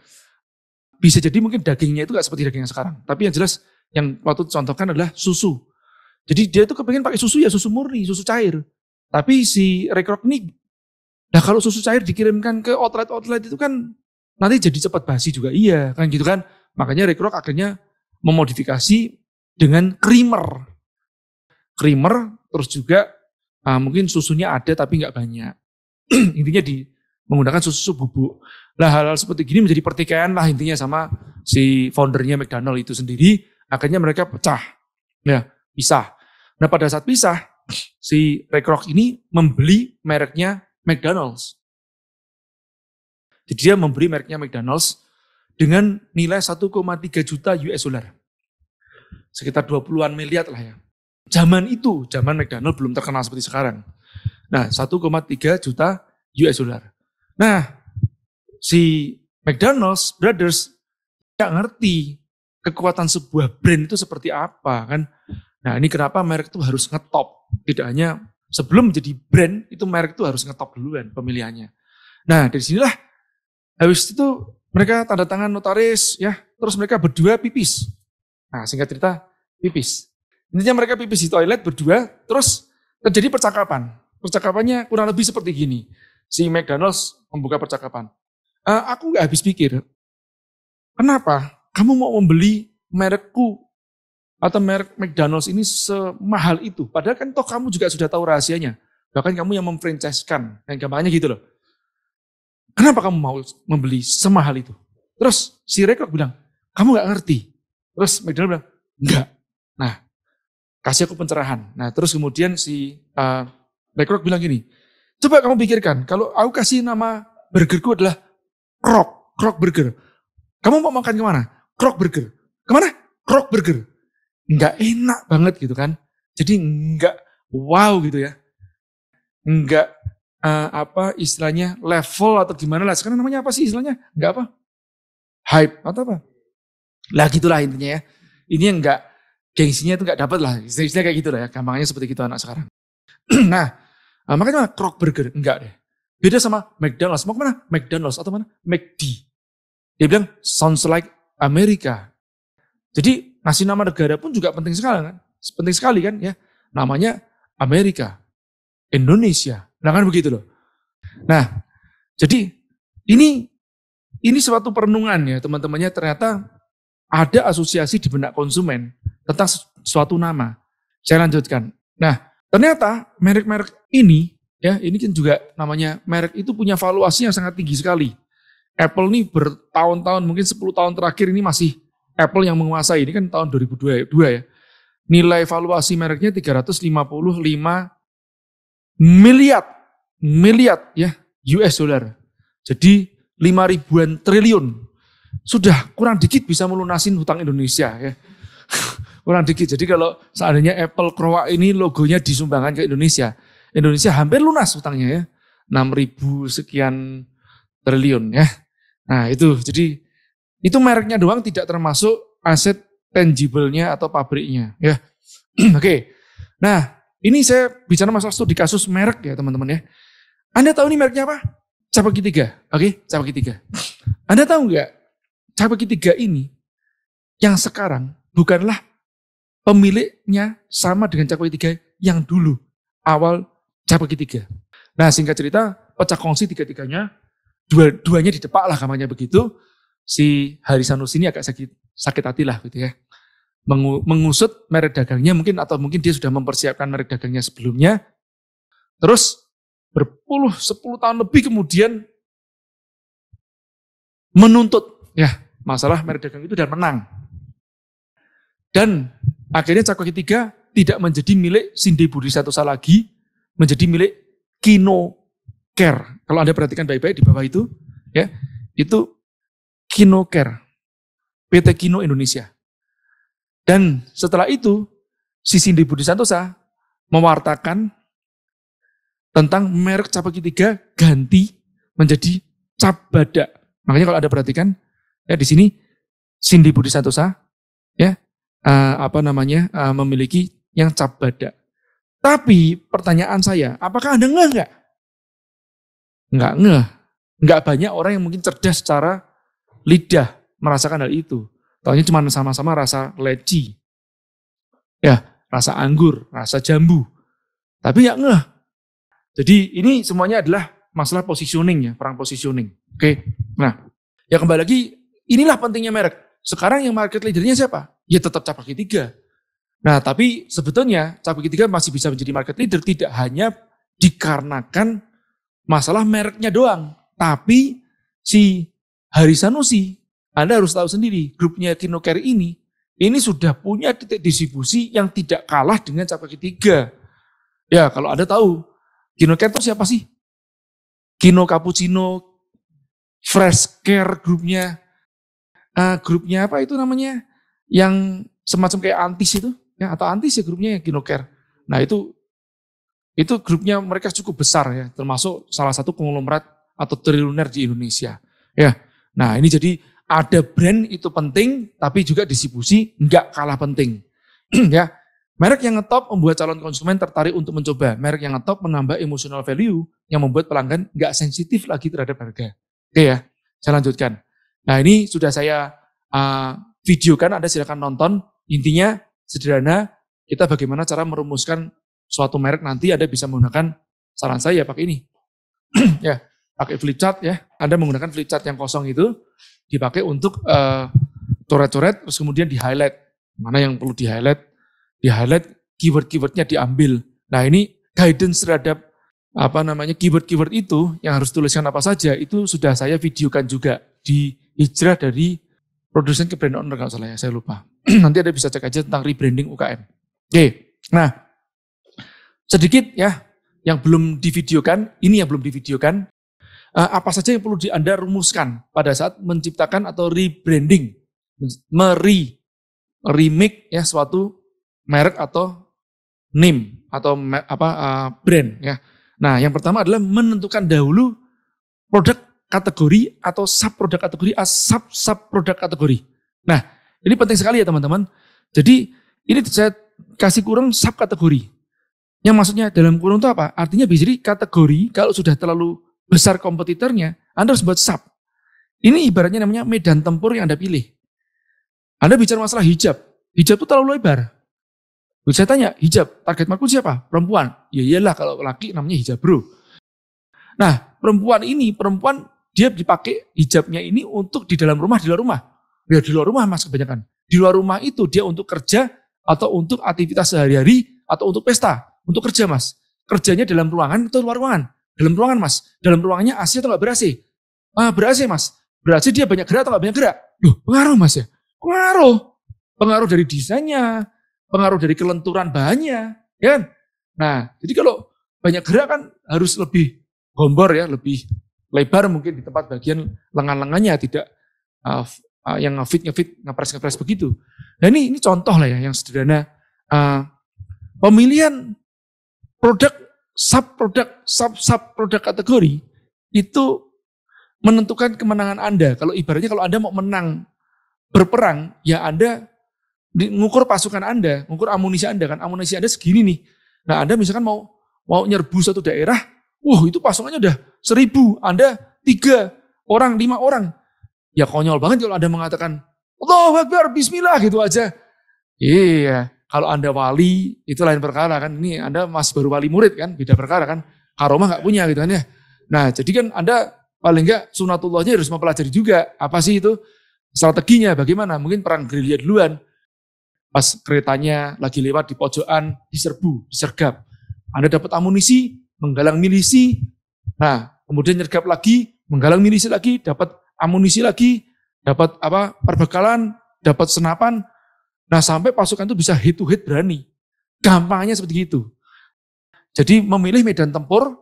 bisa jadi mungkin dagingnya itu gak seperti daging yang sekarang, tapi yang jelas yang waktu contohkan adalah susu. Jadi dia itu kepengen pakai susu ya susu murni, susu cair. Tapi si rekrok nih, nah kalau susu cair dikirimkan ke outlet-outlet itu kan nanti jadi cepat basi juga iya kan gitu kan. Makanya Rekrok akhirnya memodifikasi dengan creamer. Creamer terus juga uh, mungkin susunya ada tapi nggak banyak. <clears throat> Intinya di menggunakan susu, susu bubuk. lah hal-hal seperti gini menjadi pertikaian lah intinya sama si foundernya McDonald itu sendiri. Akhirnya mereka pecah, ya pisah. Nah pada saat pisah, si Rekrok ini membeli mereknya McDonald's. Jadi dia memberi mereknya McDonald's dengan nilai 1,3 juta US dollar. Sekitar 20-an miliar lah ya. Zaman itu, zaman McDonald belum terkenal seperti sekarang. Nah, 1,3 juta US dollar. Nah, si McDonald's Brothers tidak ngerti kekuatan sebuah brand itu seperti apa kan. Nah, ini kenapa merek itu harus ngetop. Tidak hanya sebelum menjadi brand, itu merek itu harus ngetop duluan pemilihannya. Nah, dari sinilah Habis itu mereka tanda tangan notaris ya, terus mereka berdua pipis. Nah, singkat cerita pipis. Intinya mereka pipis di toilet berdua, terus terjadi percakapan. Percakapannya kurang lebih seperti gini. Si McDonald's membuka percakapan. E, aku nggak habis pikir. Kenapa kamu mau membeli merekku atau merek McDonald's ini semahal itu? Padahal kan toh kamu juga sudah tahu rahasianya. Bahkan kamu yang memfranchiskan. yang gampangnya gitu loh. Kenapa kamu mau membeli semahal itu? Terus si rekrut bilang, kamu gak ngerti. Terus McDonald bilang, enggak. Nah, kasih aku pencerahan. Nah, terus kemudian si uh, eh, rekrut bilang gini, coba kamu pikirkan, kalau aku kasih nama burgerku adalah Krok, Krok Burger. Kamu mau makan kemana? Krok Burger. Kemana? Krok Burger. Enggak enak banget gitu kan. Jadi enggak wow gitu ya. Enggak uh, apa istilahnya level atau gimana lah. Sekarang namanya apa sih istilahnya? nggak apa? Hype atau apa? Lah gitulah intinya ya. Ini yang nggak gengsinya itu nggak dapat lah. Istilahnya kayak gitu lah ya. Gampangnya seperti gitu anak sekarang. <clears throat> nah, uh, makanya Krok Burger enggak deh. Beda sama McDonald's. Mau kemana? McDonald's atau mana? McD. Dia bilang sounds like Amerika. Jadi ngasih nama negara pun juga penting sekali kan. Penting sekali kan ya. Namanya Amerika, Indonesia, Nah kan begitu loh. Nah, jadi ini ini suatu perenungan ya teman-temannya ternyata ada asosiasi di benak konsumen tentang suatu nama. Saya lanjutkan. Nah, ternyata merek-merek ini ya ini kan juga namanya merek itu punya valuasi yang sangat tinggi sekali. Apple ini bertahun-tahun mungkin 10 tahun terakhir ini masih Apple yang menguasai ini kan tahun 2002 ya. Nilai valuasi mereknya 355 miliar, miliar ya US dollar. Jadi 5 ribuan triliun. Sudah kurang dikit bisa melunasin hutang Indonesia ya. <laughs> kurang dikit. Jadi kalau seandainya Apple Kroa ini logonya disumbangkan ke Indonesia, Indonesia hampir lunas hutangnya ya. 6 ribu sekian triliun ya. Nah itu jadi itu mereknya doang tidak termasuk aset tangible-nya atau pabriknya ya. <clears throat> Oke. Okay. Nah, ini saya bicara masalah studi kasus merek ya teman-teman ya. Anda tahu ini mereknya apa? Ki ketiga, oke? Okay? Ki ketiga. Anda tahu nggak? Ki ketiga ini yang sekarang bukanlah pemiliknya sama dengan Ki ketiga yang dulu awal Ki ketiga. Nah singkat cerita pecah kongsi tiga-tiganya, dua duanya di depak lah kamarnya begitu. Si Hari Sanusi ini agak sakit sakit hati lah gitu ya mengusut merek dagangnya mungkin atau mungkin dia sudah mempersiapkan merek dagangnya sebelumnya. Terus berpuluh sepuluh tahun lebih kemudian menuntut ya masalah merek dagang itu dan menang. Dan akhirnya cakwa ketiga tidak menjadi milik Sindi Budi Satosa lagi, menjadi milik Kino Care. Kalau Anda perhatikan baik-baik di bawah itu, ya itu Kino Care, PT Kino Indonesia. Dan setelah itu, si Cindy Budi Santosa mewartakan tentang merek cap kaki tiga ganti menjadi cap Makanya kalau ada perhatikan, ya di sini Cindy Budi Santosa, ya uh, apa namanya uh, memiliki yang cap Tapi pertanyaan saya, apakah Anda ngeh nggak? Nggak ngeh. Nggak banyak orang yang mungkin cerdas secara lidah merasakan hal itu. Taunya cuma sama-sama rasa leci. Ya, rasa anggur, rasa jambu. Tapi ya ngeh. Jadi ini semuanya adalah masalah positioning ya, perang positioning. Oke, nah ya kembali lagi inilah pentingnya merek. Sekarang yang market leadernya siapa? Ya tetap Cap Kaki 3. Nah tapi sebetulnya Cap Kaki 3 masih bisa menjadi market leader tidak hanya dikarenakan masalah mereknya doang. Tapi si Hari Sanusi anda harus tahu sendiri, grupnya Kinocare ini, ini sudah punya titik distribusi yang tidak kalah dengan cabang ketiga. Ya, kalau Anda tahu, Kinocare itu siapa sih? Kino Cappuccino, Fresh Care grupnya, uh, grupnya apa itu namanya? Yang semacam kayak antis itu, ya, atau antis ya grupnya yang Kinocare. Nah itu itu grupnya mereka cukup besar ya, termasuk salah satu konglomerat atau triliuner di Indonesia. Ya, nah ini jadi ada brand itu penting, tapi juga distribusi nggak kalah penting. <clears throat> ya, Merek yang ngetop membuat calon konsumen tertarik untuk mencoba. Merek yang ngetop menambah emotional value yang membuat pelanggan nggak sensitif lagi terhadap harga. Oke ya, saya lanjutkan. Nah ini sudah saya uh, videokan, Anda silakan nonton. Intinya sederhana, kita bagaimana cara merumuskan suatu merek nanti Anda bisa menggunakan saran saya pakai ini. <clears throat> ya, pakai flip chart ya. Anda menggunakan flip chart yang kosong itu, dipakai untuk uh, coret-coret terus kemudian di highlight mana yang perlu di highlight di highlight keyword-keywordnya diambil nah ini guidance terhadap apa namanya keyword-keyword itu yang harus tuliskan apa saja itu sudah saya videokan juga di hijrah dari produsen ke brand owner kalau salah ya saya lupa <clears throat> nanti ada bisa cek aja tentang rebranding UKM oke nah sedikit ya yang belum divideokan ini yang belum divideokan Eh, apa saja yang perlu di Anda rumuskan pada saat menciptakan atau rebranding, meri, remake ya suatu merek atau name atau apa eh, brand ya. Nah, yang pertama adalah menentukan dahulu produk kategori atau sub produk kategori, sub sub produk kategori. Nah, ini penting sekali ya teman-teman. Jadi ini saya kasih kurung sub kategori. Yang maksudnya dalam kurung itu apa? Artinya bisa jadi kategori kalau sudah terlalu besar kompetitornya, Anda harus buat sub. Ini ibaratnya namanya medan tempur yang Anda pilih. Anda bicara masalah hijab. Hijab itu terlalu lebar. Saya tanya, hijab, target market siapa? Perempuan. Ya iyalah kalau laki namanya hijab bro. Nah, perempuan ini, perempuan dia dipakai hijabnya ini untuk di dalam rumah, di luar rumah. Ya di luar rumah mas kebanyakan. Di luar rumah itu dia untuk kerja atau untuk aktivitas sehari-hari atau untuk pesta. Untuk kerja mas. Kerjanya dalam ruangan atau luar ruangan. Dalam ruangan mas. Dalam ruangannya AC atau nggak berasi? Ah, berasi mas. Berasi dia banyak gerak atau nggak banyak gerak? Loh, pengaruh mas ya? Pengaruh. Pengaruh dari desainnya, pengaruh dari kelenturan bahannya, ya kan? Nah, jadi kalau banyak gerak kan harus lebih gombor ya, lebih lebar mungkin di tempat bagian lengan-lengannya, tidak uh, uh, yang ngefit ngefit ngepres ngepres begitu. Nah ini ini contoh lah ya yang sederhana uh, pemilihan produk sub-produk, sub-sub-produk kategori itu menentukan kemenangan Anda. Kalau ibaratnya kalau Anda mau menang berperang, ya Anda ngukur pasukan Anda, ngukur amunisi Anda kan. Amunisi Anda segini nih. Nah Anda misalkan mau mau nyerbu satu daerah, wah itu pasukannya udah seribu, Anda tiga orang, lima orang. Ya konyol banget kalau Anda mengatakan, Allah Akbar, Bismillah gitu aja. Iya, kalau Anda wali, itu lain perkara kan. Ini Anda masih baru wali murid kan, beda perkara kan. Karomah nggak punya gitu kan ya. Nah, jadi kan Anda paling nggak sunatullahnya harus mempelajari juga. Apa sih itu? Strateginya bagaimana? Mungkin perang gerilya duluan. Pas keretanya lagi lewat di pojokan, diserbu, disergap. Anda dapat amunisi, menggalang milisi. Nah, kemudian nyergap lagi, menggalang milisi lagi, dapat amunisi lagi, dapat apa perbekalan, dapat senapan, Nah sampai pasukan itu bisa hit to hit berani. Gampangnya seperti itu. Jadi memilih medan tempur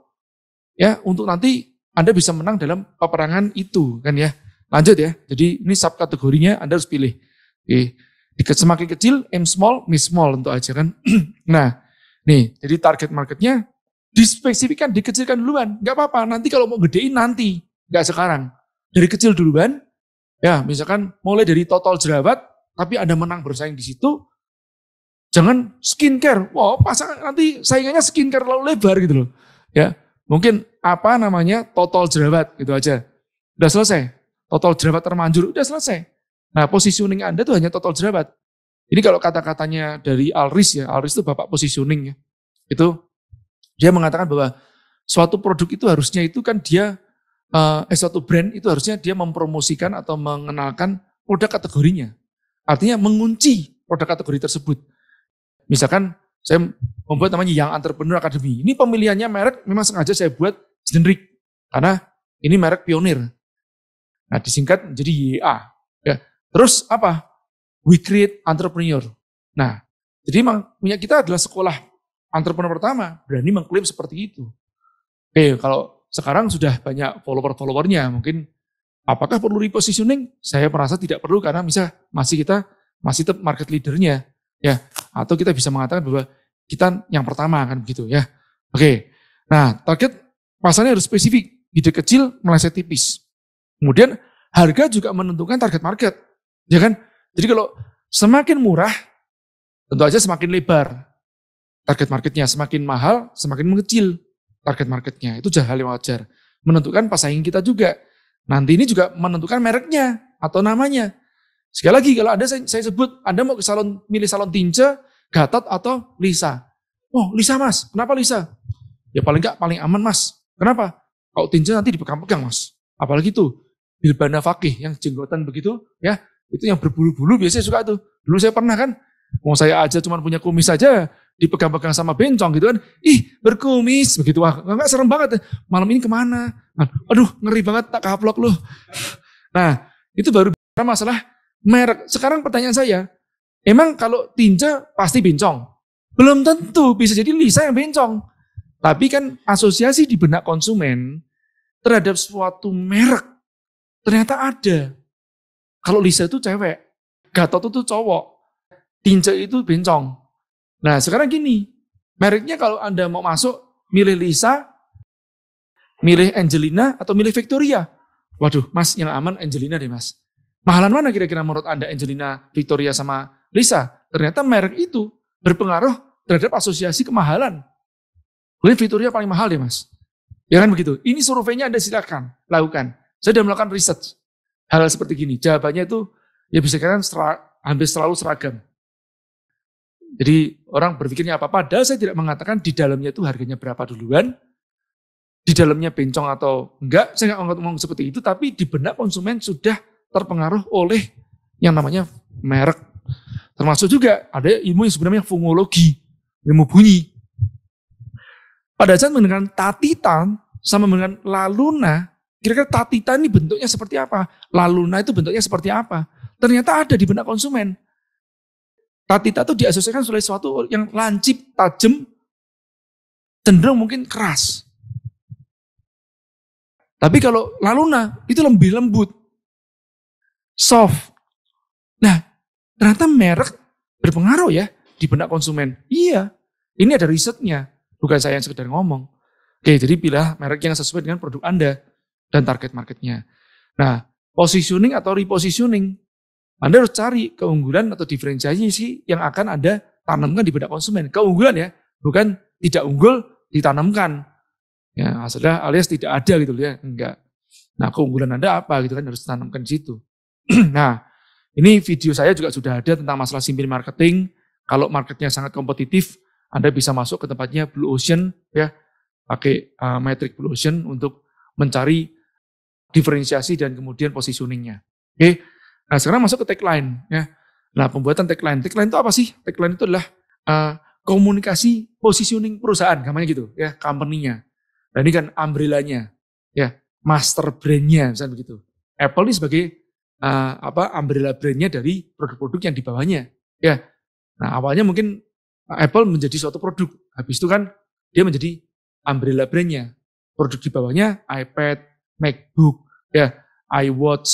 ya untuk nanti Anda bisa menang dalam peperangan itu kan ya. Lanjut ya. Jadi ini sub kategorinya Anda harus pilih. Oke. Semakin kecil, M small, M small untuk ajaran. <clears throat> nah, nih, jadi target marketnya dispesifikan, dikecilkan duluan. Nggak apa-apa, nanti kalau mau gedein nanti. Nggak sekarang. Dari kecil duluan, ya misalkan mulai dari total jerawat, tapi Anda menang bersaing di situ, jangan skincare. Wow, pasangan nanti saingannya skincare lalu lebar gitu loh. Ya, mungkin apa namanya total jerawat gitu aja. Udah selesai. Total jerawat termanjur, udah selesai. Nah, positioning Anda tuh hanya total jerawat. Ini kalau kata-katanya dari Alris ya, Alris itu bapak positioning ya. Itu dia mengatakan bahwa suatu produk itu harusnya itu kan dia eh, eh suatu brand itu harusnya dia mempromosikan atau mengenalkan produk kategorinya. Artinya mengunci produk kategori tersebut. Misalkan saya membuat namanya yang Entrepreneur Academy. Ini pemilihannya merek memang sengaja saya buat generik karena ini merek pionir. Nah, disingkat menjadi YA. Ya. Terus apa? We create entrepreneur. Nah, jadi memang punya kita adalah sekolah entrepreneur pertama, berani mengklaim seperti itu. Oke, kalau sekarang sudah banyak follower-followernya, mungkin Apakah perlu repositioning? Saya merasa tidak perlu karena bisa masih kita masih tetap market leadernya ya atau kita bisa mengatakan bahwa kita yang pertama kan begitu ya. Oke. Nah, target pasarnya harus spesifik, ide kecil meleset tipis. Kemudian harga juga menentukan target market. Ya kan? Jadi kalau semakin murah tentu aja semakin lebar target marketnya, semakin mahal semakin mengecil target marketnya. Itu hal yang wajar. Menentukan pasangan kita juga Nanti ini juga menentukan mereknya atau namanya. Sekali lagi kalau Anda saya, saya sebut Anda mau ke salon milih salon Tinja, Gatot atau Lisa. Oh, Lisa Mas. Kenapa Lisa? Ya paling gak paling aman Mas. Kenapa? Kalau Tinja nanti dipegang-pegang Mas. Apalagi itu Bilbana Fakih yang jenggotan begitu ya. Itu yang berbulu-bulu biasanya suka tuh. Dulu saya pernah kan, mau saya aja cuma punya kumis saja dipegang-pegang sama bencong gitu kan. Ih berkumis begitu. Wah nggak serem banget. Ya. Malam ini kemana? Kan, Aduh ngeri banget tak kaplok lu. Nah itu baru bicara masalah merek. Sekarang pertanyaan saya. Emang kalau tinja pasti bencong? Belum tentu bisa jadi Lisa yang bencong. Tapi kan asosiasi di benak konsumen terhadap suatu merek ternyata ada. Kalau Lisa itu cewek, Gatot itu cowok, Tinja itu bencong. Nah sekarang gini, mereknya kalau Anda mau masuk, milih Lisa, milih Angelina, atau milih Victoria. Waduh, mas yang aman Angelina deh mas. Mahalan mana kira-kira menurut Anda Angelina, Victoria, sama Lisa? Ternyata merek itu berpengaruh terhadap asosiasi kemahalan. Mungkin Victoria paling mahal deh mas. Ya kan begitu. Ini surveinya Anda silakan lakukan. Saya sudah melakukan riset. Hal, hal seperti gini. Jawabannya itu ya bisa kalian hampir selalu seragam. Jadi orang berpikirnya apa? Padahal saya tidak mengatakan di dalamnya itu harganya berapa duluan, di dalamnya bencong atau enggak, saya enggak ngomong, ngomong seperti itu, tapi di benak konsumen sudah terpengaruh oleh yang namanya merek. Termasuk juga ada ilmu yang sebenarnya fungologi, ilmu bunyi. Pada saat mendengar tatitan sama dengan laluna, kira-kira tatitan ini bentuknya seperti apa? Laluna itu bentuknya seperti apa? Ternyata ada di benak konsumen. Tatita itu diasosiasikan oleh sesuatu yang lancip, tajam, cenderung mungkin keras. Tapi kalau laluna itu lebih lembut, soft. Nah, ternyata merek berpengaruh ya di benak konsumen. Iya, ini ada risetnya, bukan saya yang sekedar ngomong. Oke, jadi pilih merek yang sesuai dengan produk Anda dan target marketnya. Nah, positioning atau repositioning anda harus cari keunggulan atau diferensiasi yang akan Anda tanamkan di benak konsumen. Keunggulan ya, bukan tidak unggul ditanamkan. Ya, maksudnya alias tidak ada gitu ya, enggak. Nah, keunggulan Anda apa gitu kan harus tanamkan di situ. <clears throat> nah, ini video saya juga sudah ada tentang masalah simpin marketing. Kalau marketnya sangat kompetitif, Anda bisa masuk ke tempatnya Blue Ocean ya, pakai uh, metric Blue Ocean untuk mencari diferensiasi dan kemudian positioningnya. Oke, okay? Nah sekarang masuk ke tagline ya. Nah pembuatan tagline, tagline itu apa sih? Tagline itu adalah uh, komunikasi positioning perusahaan, namanya gitu ya, company-nya. Dan nah, ini kan umbrellanya, ya master brand-nya, misalnya begitu. Apple ini sebagai uh, apa umbrella brand-nya dari produk-produk yang di bawahnya, ya. Nah awalnya mungkin eh, Apple menjadi suatu produk, habis itu kan dia menjadi umbrella brand-nya. Produk di bawahnya iPad, MacBook, ya, iWatch,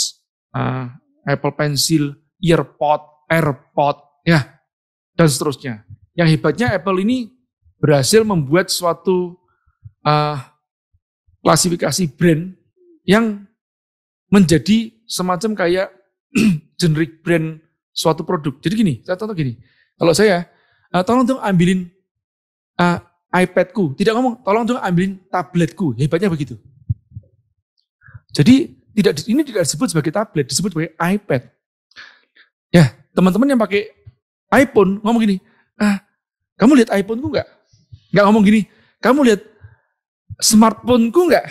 uh, Apple Pencil, EarPod, AirPod, ya, dan seterusnya. Yang hebatnya Apple ini berhasil membuat suatu uh, klasifikasi brand yang menjadi semacam kayak <clears throat> generic brand suatu produk. Jadi gini, saya contoh gini, kalau saya, uh, tolong dong ambilin uh, iPadku, tidak ngomong, tolong dong ambilin tabletku, hebatnya begitu. Jadi tidak ini tidak disebut sebagai tablet, disebut sebagai iPad. Ya, teman-teman yang pakai iPhone ngomong gini, ah, kamu lihat iPhoneku nggak? Nggak ngomong gini, kamu lihat smartphoneku nggak?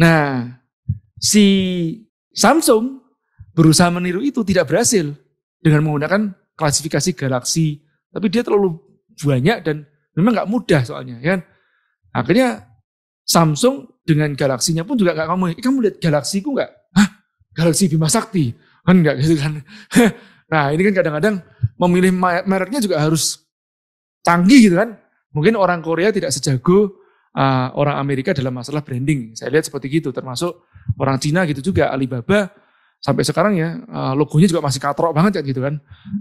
Nah, si Samsung berusaha meniru itu tidak berhasil dengan menggunakan klasifikasi Galaxy, tapi dia terlalu banyak dan memang nggak mudah soalnya, ya kan? Akhirnya Samsung dengan galaksinya pun juga gak ngomongin, eh, kamu lihat galaksiku gak? Hah? Galaksi Bima Sakti? Kan enggak gitu kan. <laughs> nah ini kan kadang-kadang memilih mereknya juga harus canggih gitu kan. Mungkin orang Korea tidak sejago uh, orang Amerika dalam masalah branding. Saya lihat seperti gitu, termasuk orang Cina gitu juga, Alibaba sampai sekarang ya uh, logonya juga masih katrok banget kan gitu kan.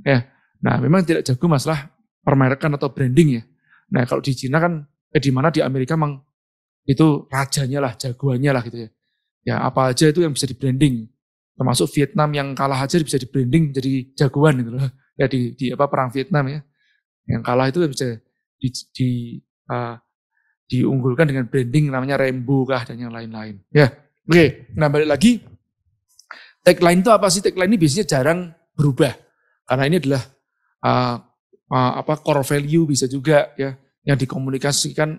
Ya, nah memang tidak jago masalah permerekan atau branding ya. Nah kalau di Cina kan, eh, di mana di Amerika memang itu rajanya lah, jagoannya lah gitu ya. Ya apa aja itu yang bisa di branding. Termasuk Vietnam yang kalah aja bisa di branding jadi jagoan gitu loh. Ya di, di apa perang Vietnam ya. Yang kalah itu bisa di, di uh, diunggulkan dengan branding namanya Rembo kah dan yang lain-lain. Ya. Oke, okay. nah balik lagi tagline itu apa sih? Tagline ini biasanya jarang berubah. Karena ini adalah uh, uh, apa core value bisa juga ya yang dikomunikasikan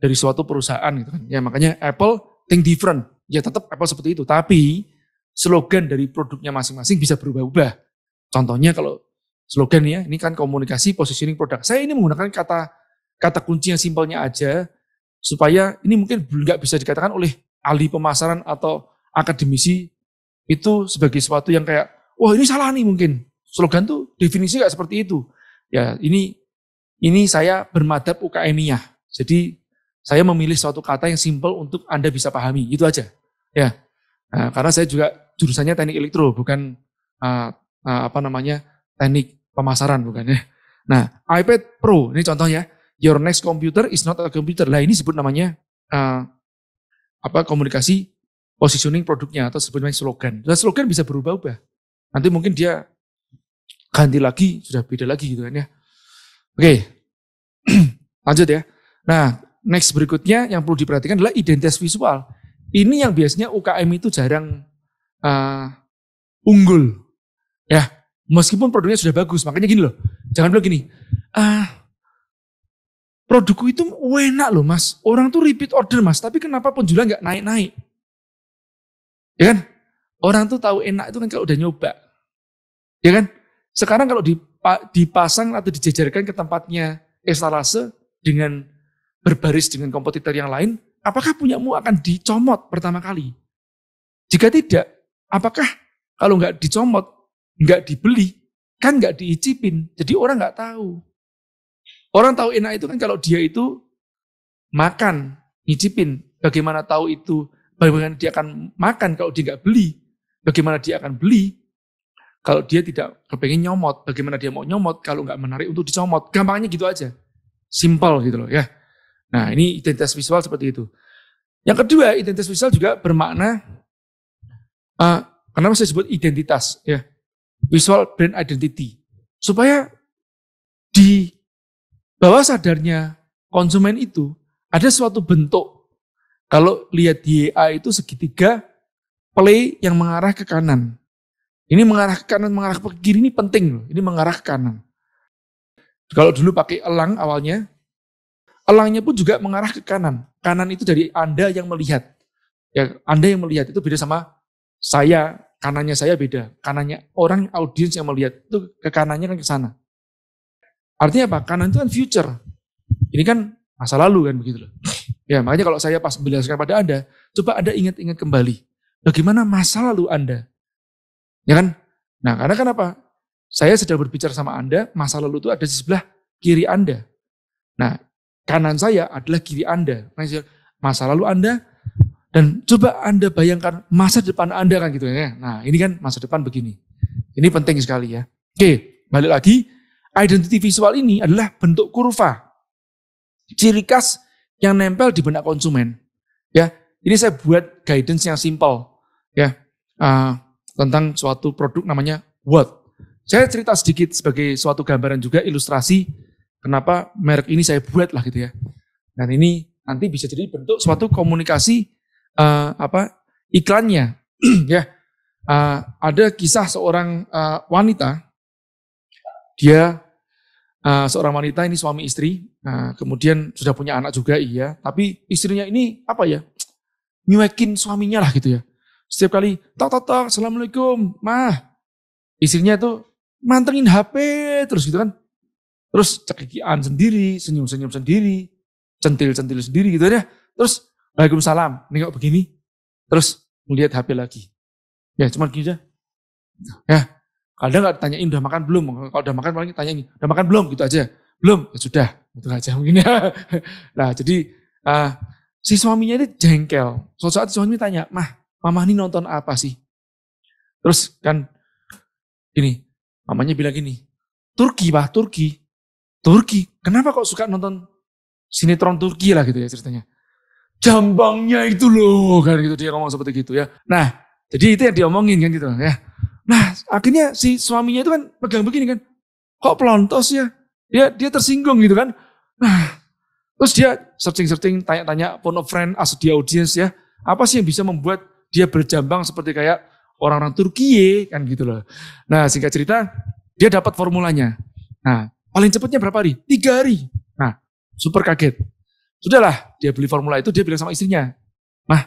dari suatu perusahaan gitu kan. Ya makanya Apple think different. Ya tetap Apple seperti itu, tapi slogan dari produknya masing-masing bisa berubah-ubah. Contohnya kalau slogan ya, ini kan komunikasi positioning produk. Saya ini menggunakan kata kata kunci yang simpelnya aja supaya ini mungkin nggak bisa dikatakan oleh ahli pemasaran atau akademisi itu sebagai sesuatu yang kayak wah ini salah nih mungkin slogan tuh definisi nggak seperti itu ya ini ini saya bermadap UKM-nya jadi saya memilih suatu kata yang simpel untuk Anda bisa pahami, itu aja. Ya, nah, karena saya juga jurusannya teknik elektro, bukan uh, uh, apa namanya teknik pemasaran, bukannya. Nah, iPad Pro ini contohnya. Your next computer is not a computer. Nah ini sebut namanya uh, apa komunikasi positioning produknya atau sebutnya slogan. Nah slogan bisa berubah-ubah. Nanti mungkin dia ganti lagi sudah beda lagi gitu kan ya. Oke. <clears throat> Lanjut ya. Nah, next berikutnya yang perlu diperhatikan adalah identitas visual. Ini yang biasanya UKM itu jarang uh, unggul. Ya, meskipun produknya sudah bagus, makanya gini loh. Jangan bilang gini, ah produkku itu enak loh mas. Orang tuh repeat order mas, tapi kenapa penjualan nggak naik-naik? Ya kan? Orang tuh tahu enak itu kan kalau udah nyoba. Ya kan? Sekarang kalau dipasang atau dijajarkan ke tempatnya estalase dengan berbaris dengan kompetitor yang lain, apakah punyamu akan dicomot pertama kali? Jika tidak, apakah kalau nggak dicomot, nggak dibeli, kan nggak diicipin, jadi orang nggak tahu. Orang tahu enak itu kan kalau dia itu makan, ngicipin. Bagaimana tahu itu, bagaimana dia akan makan kalau dia nggak beli. Bagaimana dia akan beli kalau dia tidak kepengen nyomot. Bagaimana dia mau nyomot kalau nggak menarik untuk dicomot. Gampangnya gitu aja. Simple gitu loh ya. Nah, ini identitas visual seperti itu. Yang kedua, identitas visual juga bermakna uh, eh, kenapa saya sebut identitas ya. Visual brand identity. Supaya di bawah sadarnya konsumen itu ada suatu bentuk. Kalau lihat DA itu segitiga play yang mengarah ke kanan. Ini mengarah ke kanan, mengarah ke kiri ini penting loh. Ini mengarah ke kanan. Kalau dulu pakai elang awalnya, elangnya pun juga mengarah ke kanan. Kanan itu dari Anda yang melihat. Ya, Anda yang melihat itu beda sama saya, kanannya saya beda. Kanannya orang audiens yang melihat itu ke kanannya kan ke sana. Artinya apa? Kanan itu kan future. Ini kan masa lalu kan begitu loh. Ya, makanya kalau saya pas menjelaskan pada Anda, coba Anda ingat-ingat kembali. Bagaimana masa lalu Anda? Ya kan? Nah, karena kenapa? Saya sedang berbicara sama Anda, masa lalu itu ada di sebelah kiri Anda. Nah, kanan saya adalah kiri Anda. Masa lalu Anda dan coba Anda bayangkan masa depan Anda kan gitu ya. Nah, ini kan masa depan begini. Ini penting sekali ya. Oke, balik lagi. Identity visual ini adalah bentuk kurva. Ciri khas yang nempel di benak konsumen. Ya, ini saya buat guidance yang simple ya. Uh, tentang suatu produk namanya Word. Saya cerita sedikit sebagai suatu gambaran juga ilustrasi Kenapa merek ini saya buat lah gitu ya. Dan ini nanti bisa jadi bentuk suatu komunikasi uh, apa iklannya <clears throat> ya. Uh, ada kisah seorang uh, wanita dia uh, seorang wanita ini suami istri, uh, kemudian sudah punya anak juga iya, tapi istrinya ini apa ya, nyuekin suaminya lah gitu ya. Setiap kali, tok tok tok, assalamualaikum, mah, istrinya tuh mantengin HP terus gitu kan. Terus cekikian sendiri, senyum-senyum sendiri, centil-centil sendiri gitu ya. Terus Waalaikumsalam, nengok begini. Terus melihat HP lagi. Ya cuma gini aja. Ya, kadang nggak tanyain udah makan belum. Kalau udah makan paling tanyain, udah makan belum gitu aja. Belum, ya sudah. Itu aja mungkin ya. nah <laughs> jadi uh, si suaminya ini jengkel. Suatu saat suaminya tanya, mah mamah ini nonton apa sih? Terus kan gini, mamanya bilang gini, Turki pak, Turki. Turki. Kenapa kok suka nonton sinetron Turki lah gitu ya ceritanya. Jambangnya itu loh kan gitu dia ngomong seperti gitu ya. Nah jadi itu yang diomongin kan gitu ya. Nah akhirnya si suaminya itu kan pegang begini kan. Kok pelontos ya? Dia dia tersinggung gitu kan. Nah terus dia searching-searching tanya-tanya phone of friend as the audience ya. Apa sih yang bisa membuat dia berjambang seperti kayak orang-orang Turki kan gitu loh. Nah singkat cerita dia dapat formulanya. Nah Paling cepatnya berapa hari? Tiga hari. Nah, super kaget. Sudahlah, dia beli formula itu, dia bilang sama istrinya, Mah,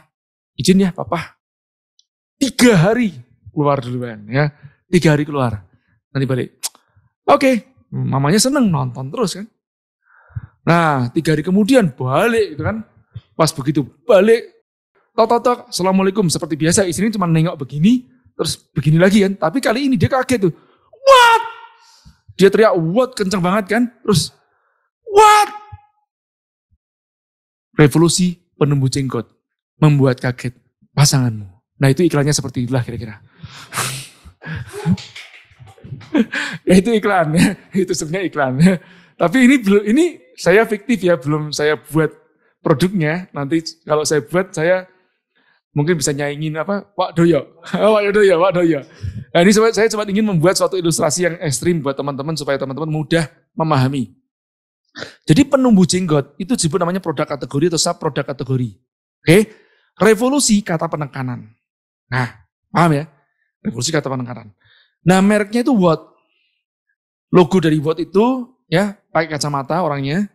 izin ya papa. Tiga hari keluar duluan ya. Tiga hari keluar. Nanti balik. Oke, okay. mamanya seneng nonton terus kan. Nah, tiga hari kemudian balik gitu kan. Pas begitu balik, tok tok tok, assalamualaikum. Seperti biasa istrinya cuma nengok begini, terus begini lagi kan. Tapi kali ini dia kaget tuh. What? Dia teriak what kenceng banget kan? Terus what? Revolusi penumbuh jenggot membuat kaget pasanganmu. Nah itu iklannya seperti itulah kira-kira. <laughs> ya itu iklannya, <laughs> itu sebenarnya iklannya. <laughs> Tapi ini belum ini saya fiktif ya, belum saya buat produknya. Nanti kalau saya buat saya mungkin bisa nyaingin apa Pak Doyo, Pak <laughs> Doyo, Pak Doyo. Nah, ini saya, saya cuma ingin membuat suatu ilustrasi yang ekstrim buat teman-teman supaya teman-teman mudah memahami. Jadi penumbuh jenggot itu disebut namanya produk kategori atau sub produk kategori. Oke, revolusi kata penekanan. Nah, paham ya? Revolusi kata penekanan. Nah, mereknya itu buat Logo dari buat itu ya pakai kacamata orangnya,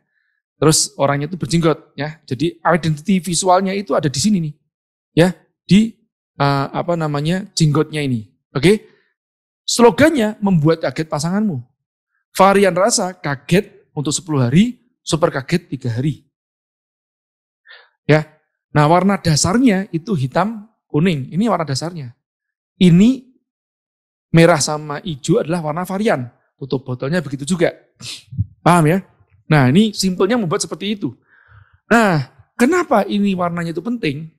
terus orangnya itu berjenggot ya. Jadi identity visualnya itu ada di sini nih ya di uh, apa namanya jinggotnya ini. Oke. Okay? Slogannya membuat kaget pasanganmu. Varian rasa kaget untuk 10 hari, super kaget tiga hari. Ya. Nah, warna dasarnya itu hitam, kuning. Ini warna dasarnya. Ini merah sama hijau adalah warna varian. Tutup botolnya begitu juga. Paham ya? Nah, ini simpelnya membuat seperti itu. Nah, kenapa ini warnanya itu penting?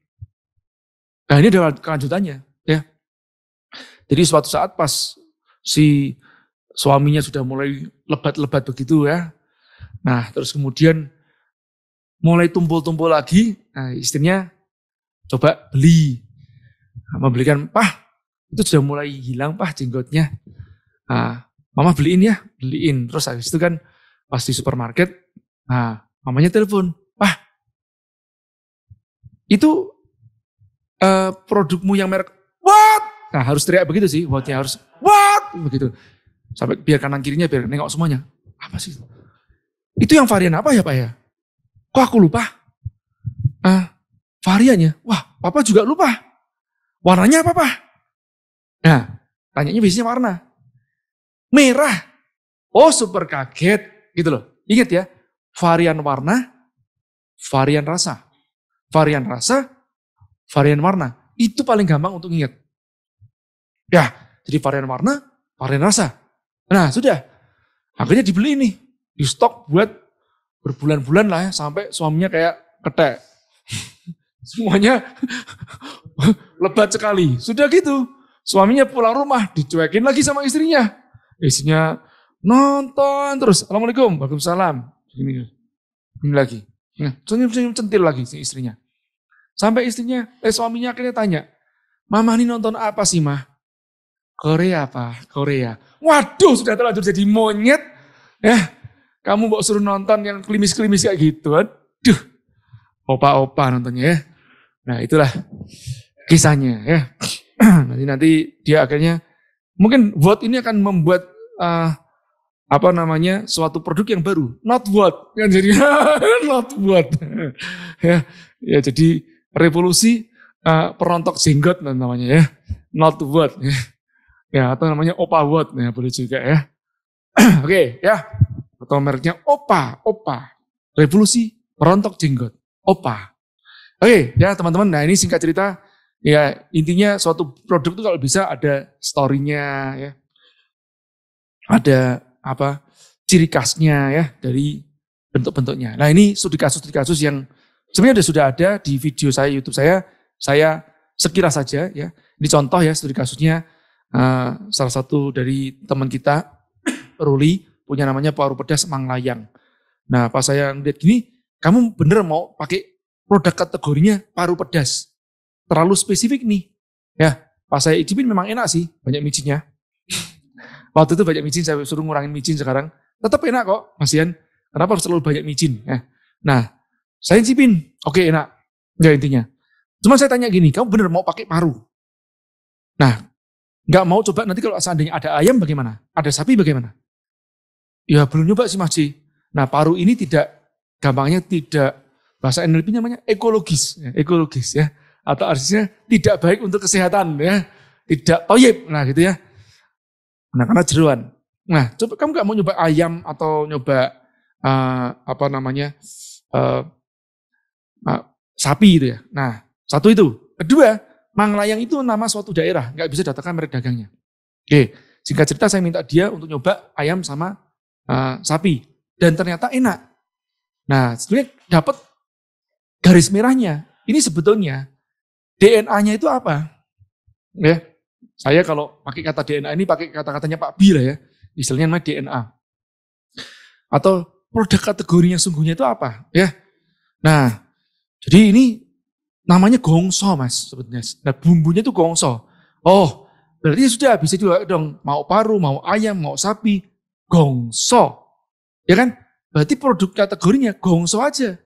Nah ini adalah kelanjutannya. ya. Jadi suatu saat pas si suaminya sudah mulai lebat-lebat begitu ya. Nah terus kemudian mulai tumpul-tumpul lagi, nah istrinya coba beli. membelikan, pah itu sudah mulai hilang pah jenggotnya. Nah, mama beliin ya, beliin. Terus habis itu kan pas di supermarket, nah mamanya telepon, pah itu uh, produkmu yang merek what? Nah harus teriak begitu sih, buatnya harus what? Begitu. Sampai biar kanan kirinya biar nengok semuanya. Apa sih? Itu Itu yang varian apa ya Pak ya? Kok aku lupa? Ah, uh, variannya? Wah, Papa juga lupa. Warnanya apa Pak? Nah, tanyanya biasanya warna. Merah. Oh super kaget gitu loh. Ingat ya, varian warna, varian rasa. Varian rasa, varian warna. Itu paling gampang untuk ingat. Ya, jadi varian warna, varian rasa. Nah, sudah. Akhirnya dibeli nih. Di stok buat berbulan-bulan lah ya, sampai suaminya kayak ketek. <laughs> Semuanya <laughs> lebat sekali. Sudah gitu. Suaminya pulang rumah, dicuekin lagi sama istrinya. Istrinya nonton terus. Assalamualaikum, Waalaikumsalam. Ini, ini lagi. Senyum-senyum centil lagi si istrinya. Sampai istrinya, eh suaminya akhirnya tanya, Mama ini nonton apa sih mah? Korea apa Korea. Waduh sudah terlanjur jadi monyet. Ya, kamu mau suruh nonton yang klimis-klimis kayak gitu. Aduh, opa-opa nontonnya ya. Nah itulah kisahnya ya. <clears throat> nanti nanti dia akhirnya mungkin word ini akan membuat uh, apa namanya suatu produk yang baru not what yang jadi <laughs> not what <laughs> ya ya jadi revolusi uh, eh, perontok jenggot namanya ya, not word ya. ya atau namanya opa word ya boleh juga ya. <clears throat> Oke okay, ya, atau mereknya opa, opa, revolusi perontok jenggot, opa. Oke okay, ya teman-teman, nah ini singkat cerita ya intinya suatu produk itu kalau bisa ada story-nya ya. Ada apa ciri khasnya ya dari bentuk-bentuknya. Nah ini studi kasus-studi kasus yang Sebenarnya sudah ada di video saya YouTube saya, saya sekilas saja ya. Ini contoh ya studi kasusnya uh, salah satu dari teman kita <clears throat> Ruli punya namanya paru pedas manglayang. Nah pas saya lihat gini, kamu bener mau pakai produk kategorinya paru pedas. Terlalu spesifik nih. Ya, pas saya icipin memang enak sih, banyak micinnya. <laughs> Waktu itu banyak micin, saya suruh ngurangin micin sekarang. Tetap enak kok, Masian Kenapa harus terlalu banyak micin? Ya. Nah, saya cipin. Oke, enak. Ya intinya. Cuma saya tanya gini, kamu bener mau pakai paru? Nah, nggak mau coba nanti kalau seandainya ada ayam bagaimana? Ada sapi bagaimana? Ya belum nyoba sih Mas Nah, paru ini tidak, gampangnya tidak, bahasa NLP namanya ekologis. Ya, ekologis ya. Atau artinya tidak baik untuk kesehatan ya. Tidak toyib. Nah gitu ya. Nah karena jeruan. Nah coba kamu nggak mau nyoba ayam atau nyoba uh, apa namanya uh, Nah, sapi itu ya. Nah, satu itu. Kedua, Manglayang itu nama suatu daerah, nggak bisa datangkan merek dagangnya. Oke, singkat cerita saya minta dia untuk nyoba ayam sama uh, sapi. Dan ternyata enak. Nah, sebenarnya dapat garis merahnya. Ini sebetulnya DNA-nya itu apa? Ya, saya kalau pakai kata DNA ini pakai kata-katanya Pak B lah ya. Misalnya namanya DNA. Atau produk kategorinya sungguhnya itu apa? Ya. Nah, jadi ini namanya gongso mas sebetulnya. Nah bumbunya itu gongso. Oh berarti sudah bisa juga dong mau paru, mau ayam, mau sapi, gongso. Ya kan? Berarti produk kategorinya gongso aja.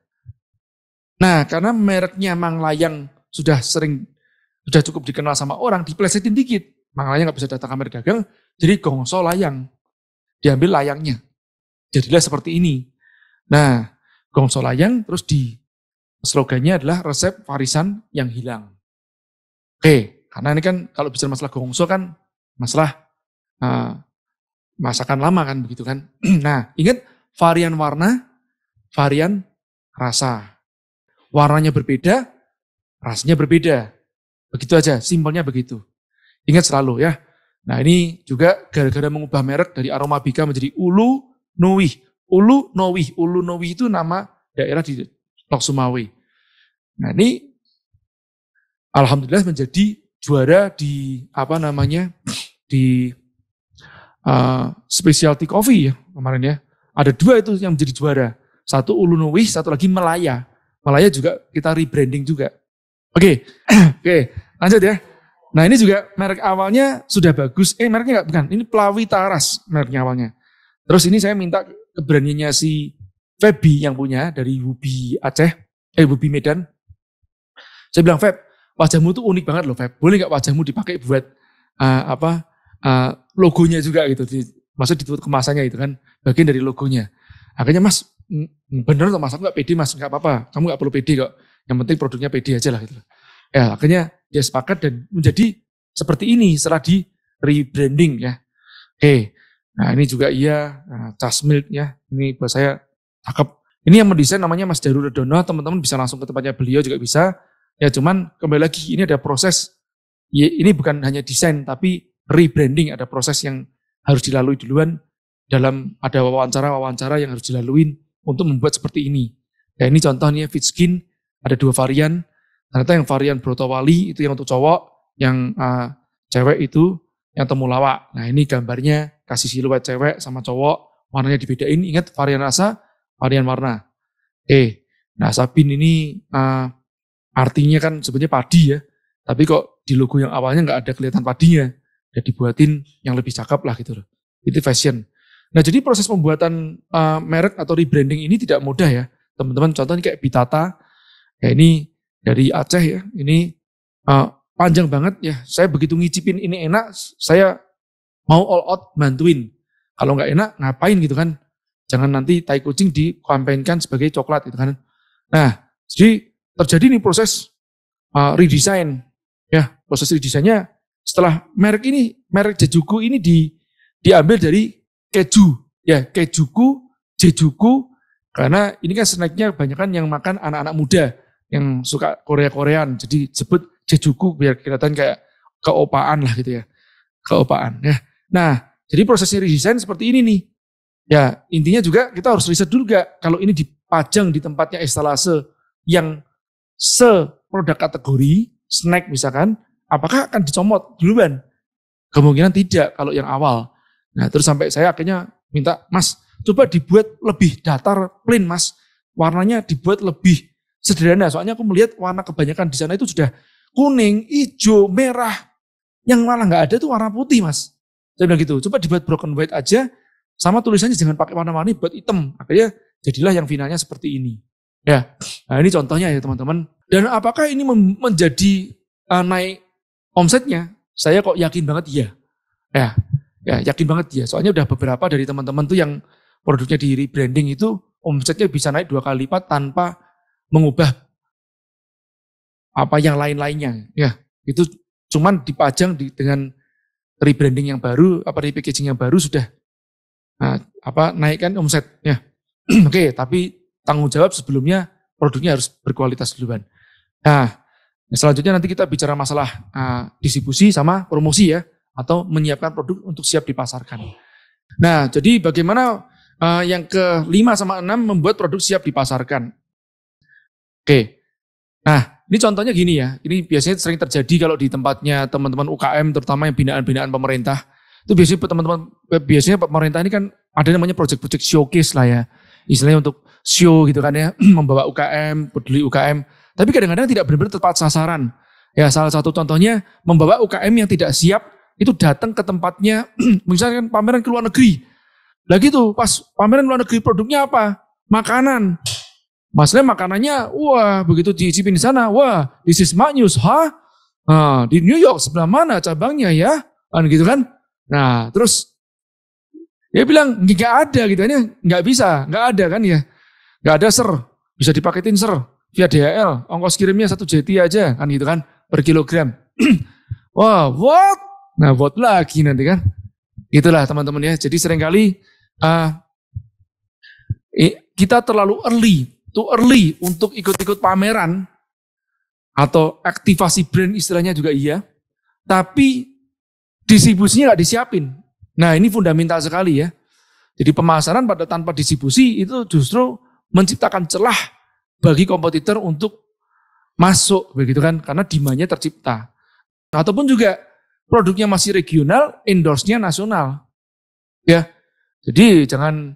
Nah karena mereknya manglayang sudah sering sudah cukup dikenal sama orang, diplesetin dikit. Manglayang Layang nggak bisa datang kamar dagang, jadi gongso layang. Diambil layangnya. Jadilah seperti ini. Nah, gongso layang terus di slogannya adalah resep warisan yang hilang. Oke, karena ini kan kalau bicara masalah gongso kan masalah uh, masakan lama kan begitu kan. <clears throat> nah, ingat varian warna, varian rasa. Warnanya berbeda, rasanya berbeda. Begitu aja, simpelnya begitu. Ingat selalu ya. Nah ini juga gara-gara mengubah merek dari aroma Bika menjadi Ulu Nui. Ulu Nui, Ulu Nui itu nama daerah di Sumawi, Nah ini alhamdulillah menjadi juara di apa namanya di uh, specialty coffee ya kemarin ya. Ada dua itu yang menjadi juara. Satu Ulunuwih, satu lagi Melaya. Melaya juga kita rebranding juga. Oke, okay. <clears throat> oke, okay. lanjut ya. Nah ini juga merek awalnya sudah bagus. Eh mereknya enggak, bukan, ini Pelawi Taras mereknya awalnya. Terus ini saya minta keberaniannya si Febi yang punya dari Wubi Aceh, eh Wubi Medan. Saya bilang, Feb, wajahmu tuh unik banget loh Feb. Boleh nggak wajahmu dipakai buat uh, apa uh, logonya juga gitu. Di, maksud ditutup kemasannya itu kan bagian dari logonya. Akhirnya mas, bener tuh mas, aku nggak pede mas, nggak apa-apa. Kamu nggak perlu pede kok. Yang penting produknya pede aja lah gitu. Ya akhirnya dia sepakat dan menjadi seperti ini setelah di rebranding ya. Oke, nah ini juga iya, nah, eh, tas milk ya. Ini buat saya Cakep. Ini yang mendesain namanya Mas Daru Redono, teman-teman bisa langsung ke tempatnya beliau juga bisa. Ya cuman kembali lagi ini ada proses, ya, ini bukan hanya desain tapi rebranding ada proses yang harus dilalui duluan dalam ada wawancara-wawancara yang harus dilaluin untuk membuat seperti ini. Ya ini contohnya fit skin ada dua varian. Ternyata yang varian Brotowali itu yang untuk cowok, yang uh, cewek itu yang temulawak. Nah ini gambarnya kasih siluet cewek sama cowok, warnanya dibedain. Ingat varian rasa varian warna. eh, Nah, Sabin ini uh, artinya kan sebenarnya padi ya. Tapi kok di logo yang awalnya nggak ada kelihatan padinya. Ya dibuatin yang lebih cakep lah gitu loh. Itu fashion. Nah, jadi proses pembuatan uh, merek atau rebranding ini tidak mudah ya. Teman-teman, contohnya kayak Bitata. Ya ini dari Aceh ya. Ini uh, panjang banget ya. Saya begitu ngicipin ini enak, saya mau all out bantuin. Kalau nggak enak, ngapain gitu kan. Jangan nanti tai kucing dikampanyekan sebagai coklat itu kan. Nah, jadi terjadi nih proses uh, redesign. Ya, proses redesignnya setelah merek ini, merek Jejuku ini di, diambil dari keju. Ya, kejuku, Jejuku, karena ini kan snacknya kebanyakan yang makan anak-anak muda yang suka Korea-Korean. Jadi sebut Jejuku biar kelihatan kayak keopaan lah gitu ya. Keopaan ya. Nah, jadi prosesnya redesign seperti ini nih. Ya, intinya juga kita harus riset dulu gak kalau ini dipajang di tempatnya estalase yang seproduk kategori, snack misalkan, apakah akan dicomot duluan? Kemungkinan tidak kalau yang awal. Nah, terus sampai saya akhirnya minta, Mas, coba dibuat lebih datar, plain Mas. Warnanya dibuat lebih sederhana. Soalnya aku melihat warna kebanyakan di sana itu sudah kuning, hijau, merah. Yang malah nggak ada itu warna putih, Mas. Saya bilang gitu, coba dibuat broken white aja, sama tulisannya jangan pakai warna-warni buat hitam. Akhirnya jadilah yang finalnya seperti ini. Ya, nah ini contohnya ya teman-teman. Dan apakah ini menjadi uh, naik omsetnya? Saya kok yakin banget iya. Ya, ya yakin banget iya. Soalnya udah beberapa dari teman-teman tuh yang produknya di rebranding itu omsetnya bisa naik dua kali lipat tanpa mengubah apa yang lain-lainnya. Ya, itu cuman dipajang di, dengan rebranding yang baru, apa repackaging yang baru sudah Nah, apa naikkan omsetnya. <clears throat> Oke, okay, tapi tanggung jawab sebelumnya produknya harus berkualitas duluan. Nah, selanjutnya nanti kita bicara masalah uh, distribusi sama promosi ya atau menyiapkan produk untuk siap dipasarkan. Nah, jadi bagaimana uh, yang kelima sama enam membuat produk siap dipasarkan? Oke, okay. nah ini contohnya gini ya, ini biasanya sering terjadi kalau di tempatnya teman-teman UKM terutama yang binaan-binaan pemerintah. Itu biasanya teman-teman, biasanya pemerintah ini kan ada namanya proyek-proyek showcase lah ya. Istilahnya untuk show gitu kan ya, <clears throat> membawa UKM, peduli UKM. Tapi kadang-kadang tidak benar-benar tepat sasaran. Ya salah satu contohnya membawa UKM yang tidak siap itu datang ke tempatnya, <clears throat> misalkan pameran ke luar negeri. Lagi tuh pas pameran luar negeri produknya apa? Makanan. Masalahnya makanannya, wah begitu dicicipin di sana, wah this is my news, ha? Huh? Nah, di New York sebelah mana cabangnya ya? Kan gitu kan? Nah, terus dia bilang nggak ada gitu, ini nggak bisa, nggak ada kan ya, nggak ada ser, bisa dipaketin ser via DHL, ongkos kirimnya satu jeti aja kan gitu kan per kilogram. <clears throat> Wah, wow, what? Nah, what lagi nanti kan. Itulah teman-teman ya. Jadi seringkali uh, kita terlalu early, too early untuk ikut-ikut pameran atau aktivasi brand istilahnya juga iya. Tapi distribusinya nggak disiapin. Nah ini fundamental sekali ya. Jadi pemasaran pada tanpa distribusi itu justru menciptakan celah bagi kompetitor untuk masuk begitu kan karena demandnya tercipta. Ataupun juga produknya masih regional, endorse-nya nasional. Ya. Jadi jangan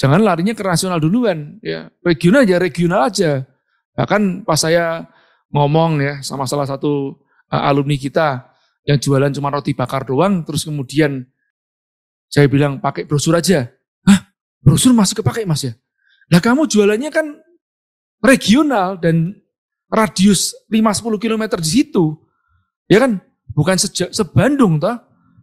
jangan larinya ke nasional duluan ya. Regional aja, regional aja. Bahkan pas saya ngomong ya sama salah satu eh, alumni kita, yang jualan cuma roti bakar doang, terus kemudian saya bilang pakai brosur aja. Hah? Brosur masih kepakai mas ya? Nah kamu jualannya kan regional dan radius 5-10 km di situ. Ya kan? Bukan sejak sebandung toh.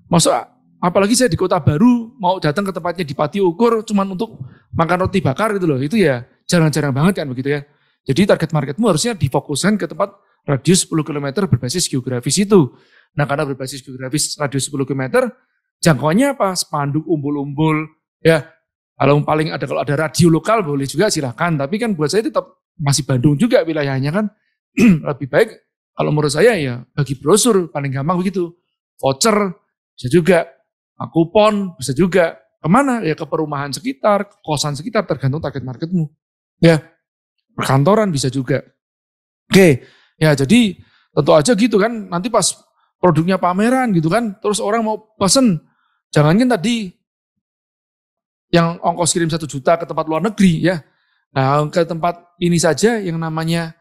Masa apalagi saya di kota baru mau datang ke tempatnya di Pati Ukur cuman untuk makan roti bakar gitu loh. Itu ya jarang-jarang banget kan begitu ya. Jadi target marketmu harusnya difokuskan ke tempat radius 10 km berbasis geografis itu. Nah karena berbasis geografis radius 10 km, jangkauannya apa? Spanduk, umbul-umbul, ya. Kalau paling ada kalau ada radio lokal boleh juga silahkan, tapi kan buat saya tetap masih Bandung juga wilayahnya kan. <clears throat> Lebih baik kalau menurut saya ya bagi brosur paling gampang begitu. Voucher bisa juga, kupon bisa juga. Kemana? Ya ke perumahan sekitar, ke kosan sekitar tergantung target marketmu. Ya, perkantoran bisa juga. Oke, ya jadi tentu aja gitu kan nanti pas produknya pameran gitu kan, terus orang mau pesen, jangankan tadi yang ongkos kirim satu juta ke tempat luar negeri ya, nah ke tempat ini saja yang namanya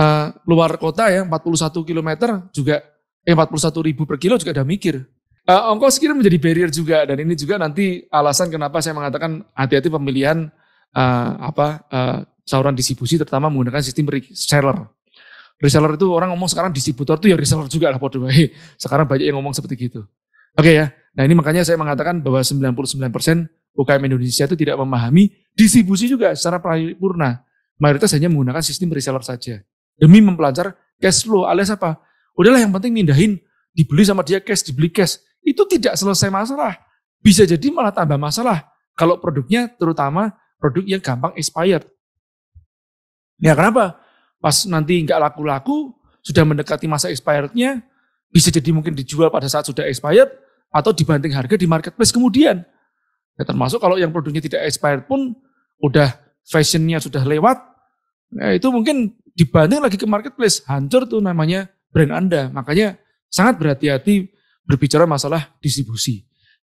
uh, luar kota ya 41 km juga eh 41 ribu per kilo juga ada mikir. Uh, ongkos kirim menjadi barrier juga dan ini juga nanti alasan kenapa saya mengatakan hati-hati pemilihan uh, apa uh, sauran distribusi terutama menggunakan sistem reseller. Reseller itu orang ngomong sekarang distributor itu ya reseller juga lah pada Hei, Sekarang banyak yang ngomong seperti gitu. Oke okay ya. Nah ini makanya saya mengatakan bahwa 99% UKM Indonesia itu tidak memahami distribusi juga secara paripurna. Mayoritas hanya menggunakan sistem reseller saja. Demi mempelancar cash flow alias apa? Udahlah yang penting mindahin, dibeli sama dia cash, dibeli cash. Itu tidak selesai masalah. Bisa jadi malah tambah masalah. Kalau produknya terutama produk yang gampang expired. Ya kenapa? pas nanti nggak laku-laku, sudah mendekati masa expirednya, bisa jadi mungkin dijual pada saat sudah expired, atau dibanting harga di marketplace kemudian. Ya, termasuk kalau yang produknya tidak expired pun, udah fashionnya sudah lewat, ya itu mungkin dibanting lagi ke marketplace, hancur tuh namanya brand Anda. Makanya sangat berhati-hati berbicara masalah distribusi.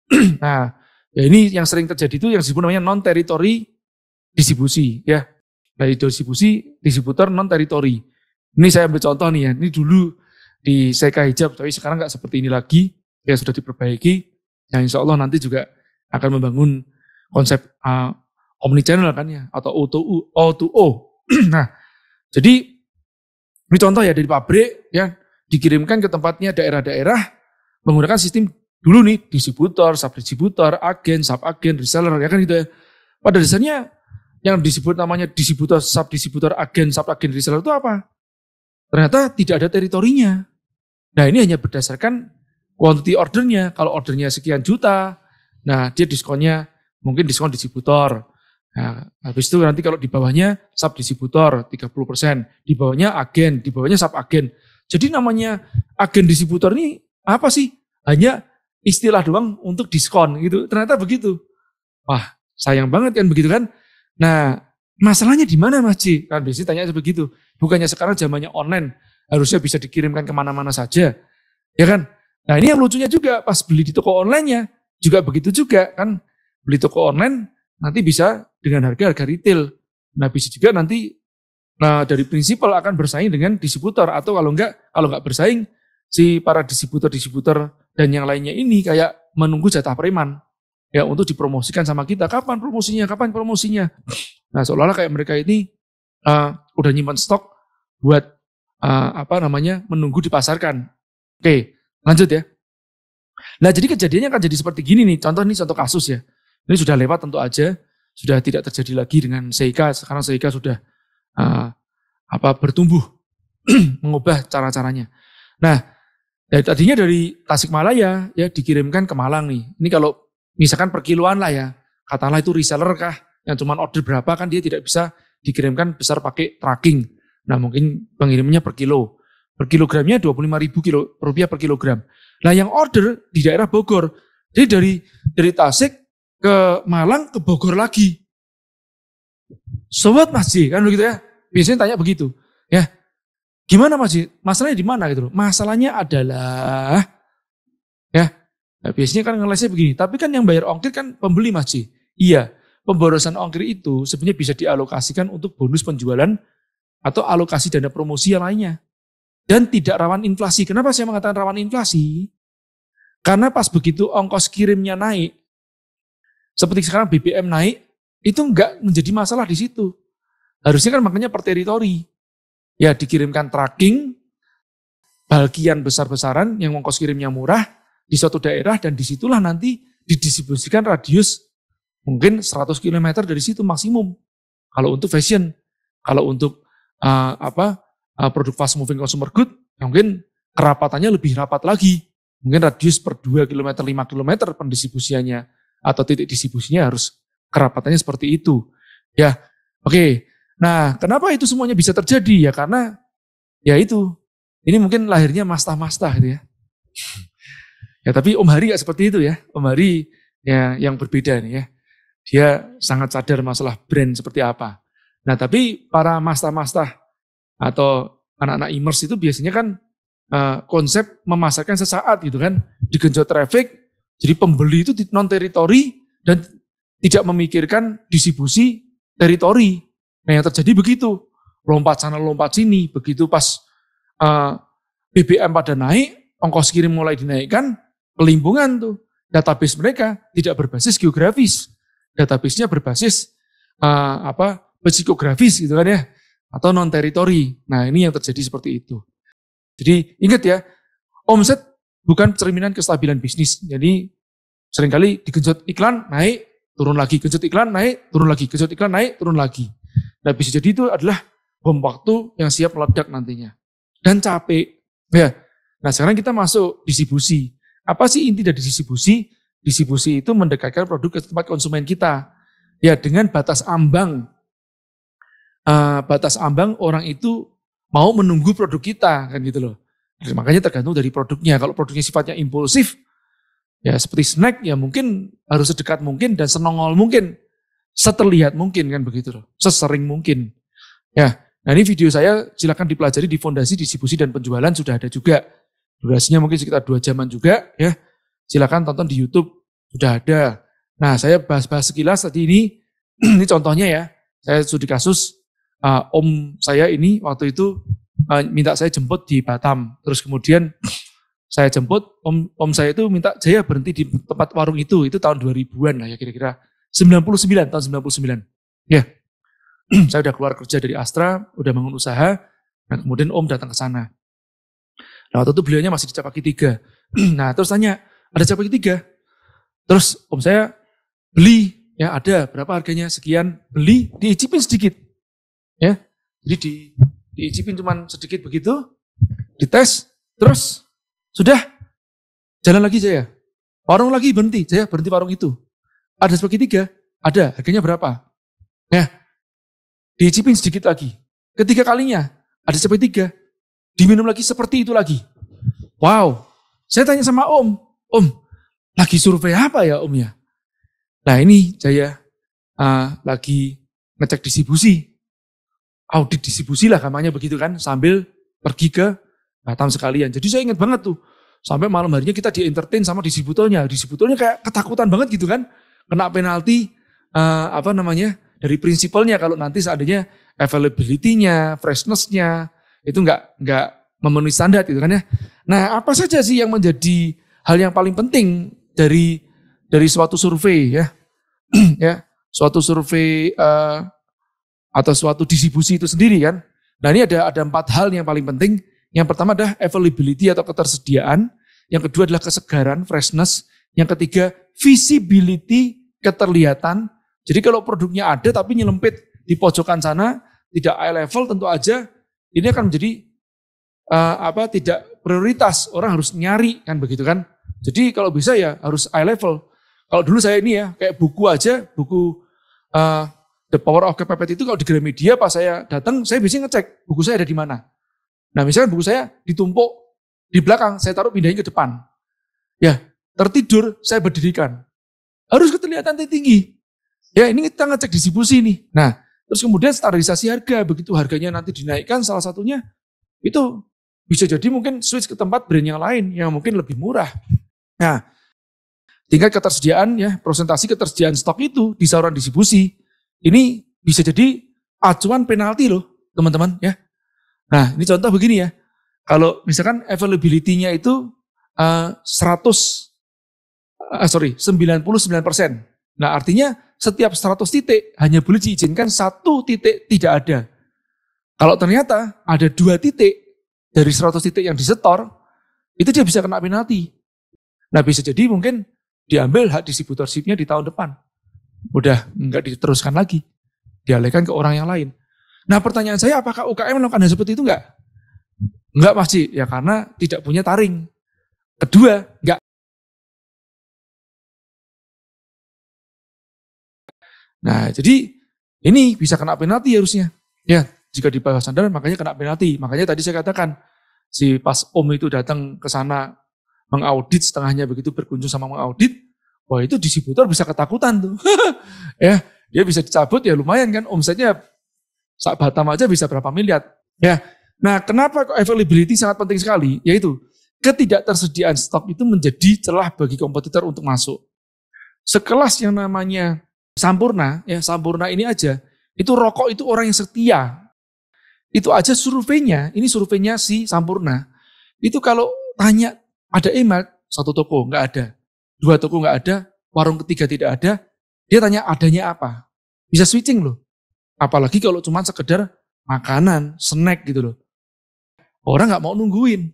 <clears throat> nah, ya ini yang sering terjadi itu yang disebut namanya non-territory distribusi ya dari distribusi distributor non teritori. Ini saya ambil contoh nih ya, ini dulu di Seka Hijab, tapi sekarang nggak seperti ini lagi, ya sudah diperbaiki, ya insya Allah nanti juga akan membangun konsep uh, omnichannel kan ya, atau O2O. O2O. <clears throat> nah, jadi ini contoh ya dari pabrik ya, dikirimkan ke tempatnya daerah-daerah menggunakan sistem dulu nih distributor, sub distributor, agen, sub agen, reseller ya kan gitu ya. Pada dasarnya yang disebut namanya distributor, distributor agen, sub agen reseller itu apa? Ternyata tidak ada teritorinya. Nah ini hanya berdasarkan quantity ordernya. Kalau ordernya sekian juta, nah dia diskonnya mungkin diskon distributor. Nah, habis itu nanti kalau di bawahnya sub puluh 30%, di bawahnya agen, di bawahnya sub agen. Jadi namanya agen distributor ini apa sih? Hanya istilah doang untuk diskon gitu. Ternyata begitu. Wah, sayang banget kan begitu kan? Nah, masalahnya di mana Mas Ji? Kan biasanya tanya begitu. Bukannya sekarang zamannya online, harusnya bisa dikirimkan kemana-mana saja. Ya kan? Nah ini yang lucunya juga, pas beli di toko online-nya, juga begitu juga kan. Beli toko online, nanti bisa dengan harga-harga retail. Nah bisa juga nanti nah dari prinsipal akan bersaing dengan distributor atau kalau enggak kalau enggak bersaing si para distributor-distributor dan yang lainnya ini kayak menunggu jatah preman ya untuk dipromosikan sama kita. Kapan promosinya? Kapan promosinya? Nah, seolah-olah kayak mereka ini uh, udah nyimpan stok buat uh, apa namanya menunggu dipasarkan. Oke, lanjut ya. Nah, jadi kejadiannya kan jadi seperti gini nih. Contoh ini contoh kasus ya. Ini sudah lewat tentu aja, sudah tidak terjadi lagi dengan Seika. Sekarang Seika sudah uh, apa bertumbuh, <clears throat> mengubah cara-caranya. Nah, dari tadinya dari Tasikmalaya ya dikirimkan ke Malang nih. Ini kalau misalkan perkiluan lah ya, katakanlah itu reseller kah, yang cuma order berapa kan dia tidak bisa dikirimkan besar pakai tracking. Nah mungkin pengirimnya per kilo. Per kilogramnya 25 ribu kilo, rupiah per kilogram. Nah yang order di daerah Bogor, dia dari dari Tasik ke Malang ke Bogor lagi. Sobat masih kan begitu ya. Biasanya tanya begitu. Ya, gimana masih? Masalahnya di mana gitu loh. Masalahnya adalah ya Nah, biasanya kan ngelesnya begini, tapi kan yang bayar ongkir kan pembeli masjid. Iya, pemborosan ongkir itu sebenarnya bisa dialokasikan untuk bonus penjualan atau alokasi dana promosi yang lainnya. Dan tidak rawan inflasi. Kenapa saya mengatakan rawan inflasi? Karena pas begitu ongkos kirimnya naik, seperti sekarang BBM naik, itu enggak menjadi masalah di situ. Harusnya kan makanya per teritori. Ya dikirimkan tracking, bagian besar-besaran yang ongkos kirimnya murah, di suatu daerah dan disitulah nanti didistribusikan radius mungkin 100 km dari situ maksimum. Kalau untuk fashion, kalau untuk uh, apa uh, produk fast moving consumer good, ya mungkin kerapatannya lebih rapat lagi. Mungkin radius per 2 km, 5 km pendistribusiannya atau titik distribusinya harus kerapatannya seperti itu. Ya, oke. Okay. Nah, kenapa itu semuanya bisa terjadi? Ya karena ya itu. Ini mungkin lahirnya mastah-mastah gitu ya. Ya, tapi Om Hari gak seperti itu ya. Om Hari ya yang berbeda nih ya. Dia sangat sadar masalah brand seperti apa. Nah, tapi para masta-masta atau anak-anak imers itu biasanya kan uh, konsep memasarkan sesaat gitu kan, digenjot traffic, jadi pembeli itu non teritori dan tidak memikirkan distribusi teritori. Nah, yang terjadi begitu, lompat sana lompat sini, begitu pas uh, eh, BBM pada naik, ongkos kirim mulai dinaikkan, Pelimpungan tuh. Database mereka tidak berbasis geografis. Databasenya berbasis uh, apa psikografis gitu kan ya. Atau non-teritori. Nah ini yang terjadi seperti itu. Jadi ingat ya, omset bukan cerminan kestabilan bisnis. Jadi seringkali digenjot iklan naik, turun lagi, genjot iklan naik, turun lagi, genjot iklan naik, turun lagi. Nah bisa jadi itu adalah bom waktu yang siap meledak nantinya. Dan capek. Ya. Nah sekarang kita masuk distribusi. Apa sih inti dari distribusi? Distribusi itu mendekatkan produk ke tempat konsumen kita. Ya dengan batas ambang. Uh, batas ambang orang itu mau menunggu produk kita kan gitu loh. Jadi, nah, makanya tergantung dari produknya. Kalau produknya sifatnya impulsif, ya seperti snack ya mungkin harus sedekat mungkin dan senongol mungkin, seterlihat mungkin kan begitu loh, sesering mungkin. Ya, Nah ini video saya silahkan dipelajari di fondasi distribusi dan penjualan sudah ada juga. Durasinya mungkin sekitar dua jaman juga ya. Silakan tonton di YouTube sudah ada. Nah, saya bahas-bahas sekilas tadi ini <clears throat> ini contohnya ya. Saya studi kasus uh, om saya ini waktu itu uh, minta saya jemput di Batam. Terus kemudian <clears throat> saya jemput om om saya itu minta saya berhenti di tempat warung itu itu tahun 2000-an lah ya kira-kira 99 tahun 99 ya yeah. <clears throat> saya udah keluar kerja dari Astra udah bangun usaha dan nah, kemudian om datang ke sana Nah, waktu itu beliaunya masih di Capaki 3. <clears throat> nah, terus tanya, ada Capaki tiga? Terus om saya beli, ya ada, berapa harganya? Sekian, beli, diicipin sedikit. Ya, jadi di, diicipin cuma sedikit begitu, dites, terus sudah jalan lagi saya. Warung lagi berhenti, saya berhenti warung itu. Ada Capaki tiga Ada, harganya berapa? ya diicipin sedikit lagi. Ketiga kalinya, ada Capaki tiga. Diminum lagi seperti itu lagi. Wow. Saya tanya sama om, om lagi survei apa ya om ya? Nah ini Jaya uh, lagi ngecek distribusi. Audit distribusi lah kamarnya begitu kan, sambil pergi ke Batam nah, sekalian. Jadi saya ingat banget tuh, sampai malam harinya kita di entertain sama distributornya. Distributornya kayak ketakutan banget gitu kan, kena penalti uh, apa namanya dari prinsipalnya kalau nanti seandainya availability-nya, freshness-nya, itu nggak nggak memenuhi standar itu kan ya. Nah apa saja sih yang menjadi hal yang paling penting dari dari suatu survei ya, <clears throat> ya suatu survei uh, atau suatu distribusi itu sendiri kan. Nah ini ada ada empat hal yang paling penting. Yang pertama adalah availability atau ketersediaan. Yang kedua adalah kesegaran, freshness. Yang ketiga visibility, keterlihatan. Jadi kalau produknya ada tapi nyelempit di pojokan sana, tidak eye level tentu aja ini akan menjadi uh, apa tidak prioritas orang harus nyari kan begitu kan jadi kalau bisa ya harus eye level kalau dulu saya ini ya kayak buku aja buku uh, The Power of Kepepet itu kalau di Gramedia pas saya datang saya biasanya ngecek buku saya ada di mana nah misalnya buku saya ditumpuk di belakang saya taruh pindahin ke depan ya tertidur saya berdirikan harus ketelihatan tinggi ya ini kita ngecek distribusi nih nah Terus kemudian standarisasi harga, begitu harganya nanti dinaikkan salah satunya itu bisa jadi mungkin switch ke tempat brand yang lain yang mungkin lebih murah. Nah, tingkat ketersediaan ya, prosentasi ketersediaan stok itu di saluran distribusi. Ini bisa jadi acuan penalti loh, teman-teman ya. Nah, ini contoh begini ya. Kalau misalkan availability-nya itu uh, 100 uh, sorry, 99%. Nah, artinya setiap 100 titik hanya boleh diizinkan satu titik tidak ada. Kalau ternyata ada dua titik dari 100 titik yang disetor, itu dia bisa kena penalti. Nah bisa jadi mungkin diambil hak distributorshipnya di tahun depan. Udah nggak diteruskan lagi. Dialihkan ke orang yang lain. Nah pertanyaan saya apakah UKM melakukan hal seperti itu enggak? Enggak pasti, ya karena tidak punya taring. Kedua, enggak Nah, jadi ini bisa kena penalti harusnya. Ya, jika di bawah sandaran makanya kena penalti. Makanya tadi saya katakan si pas Om itu datang ke sana mengaudit setengahnya begitu berkunjung sama mengaudit, wah itu distributor bisa ketakutan tuh. <laughs> ya, dia bisa dicabut ya lumayan kan omsetnya saat Batam aja bisa berapa miliar. Ya. Nah, kenapa availability sangat penting sekali? Yaitu ketidaktersediaan stok itu menjadi celah bagi kompetitor untuk masuk. Sekelas yang namanya Sampurna, ya Sampurna ini aja. Itu rokok itu orang yang setia. Itu aja surveinya, ini surveinya si Sampurna. Itu kalau tanya ada email, satu toko nggak ada. Dua toko nggak ada, warung ketiga tidak ada. Dia tanya adanya apa. Bisa switching loh. Apalagi kalau cuma sekedar makanan, snack gitu loh. Orang nggak mau nungguin.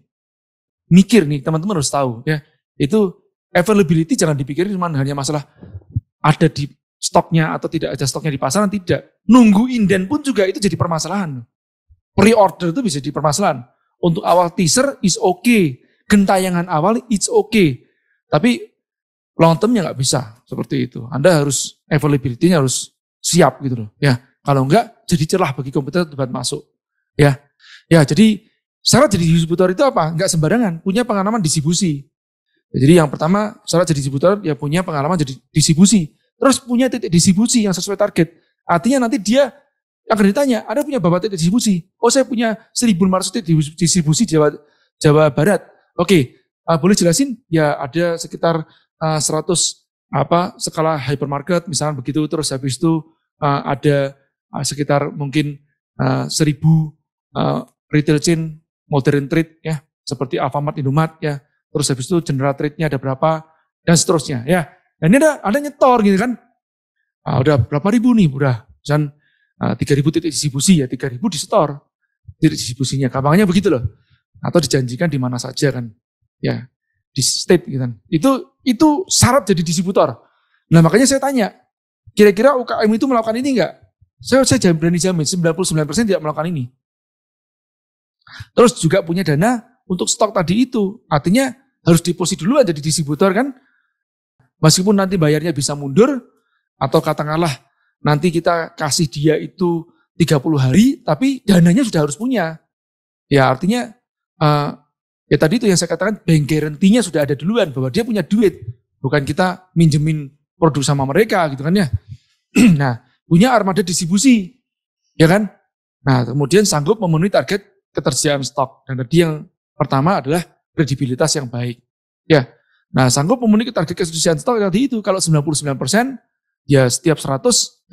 Mikir nih, teman-teman harus tahu ya. Itu availability jangan dipikirin cuma hanya masalah ada di stoknya atau tidak ada stoknya di pasaran, tidak. Nunggu inden pun juga itu jadi permasalahan. Pre-order itu bisa jadi permasalahan. Untuk awal teaser is okay. Gentayangan awal it's okay. Tapi long termnya nggak bisa seperti itu. Anda harus availability-nya harus siap gitu loh. Ya, kalau enggak jadi celah bagi komputer buat masuk. Ya. Ya, jadi syarat jadi distributor itu apa? nggak sembarangan, punya pengalaman distribusi. Jadi yang pertama syarat jadi distributor ya punya pengalaman jadi distribusi terus punya titik distribusi yang sesuai target. Artinya nanti dia akan ditanya, ada punya berapa titik distribusi? Oh saya punya 1.500 titik distribusi Jawa, Jawa Barat. Oke, uh, boleh jelasin? Ya ada sekitar uh, eh, 100 apa skala hypermarket misalnya begitu terus habis itu uh, ada uh, sekitar mungkin uh, 1000 uh, retail chain modern trade ya seperti Alfamart, Indomart ya. Terus habis itu general trade-nya ada berapa dan seterusnya ya. Dan ini ada, ada nyetor gitu kan. Ah, udah berapa ribu nih, udah. Misalkan ah, tiga ribu titik distribusi ya, tiga ribu disetor. Titik distribusinya, gampangnya begitu loh. Atau dijanjikan di mana saja kan. Ya, di state gitu kan. Itu, itu syarat jadi distributor. Nah makanya saya tanya, kira-kira UKM itu melakukan ini enggak? Saya, saya jamin berani jamin, 99% tidak melakukan ini. Terus juga punya dana untuk stok tadi itu. Artinya harus deposit dulu aja di distributor kan, Meskipun nanti bayarnya bisa mundur, atau katakanlah nanti kita kasih dia itu 30 hari, tapi dananya sudah harus punya. Ya artinya, uh, ya tadi itu yang saya katakan, bank guarantee-nya sudah ada duluan, bahwa dia punya duit. Bukan kita minjemin produk sama mereka gitu kan ya. <clears throat> nah, punya armada distribusi, ya kan? Nah, kemudian sanggup memenuhi target ketersediaan stok. Dan tadi yang pertama adalah kredibilitas yang baik. Ya, Nah, sanggup memenuhi target kesucian stok tadi itu. Kalau 99 persen, ya setiap 100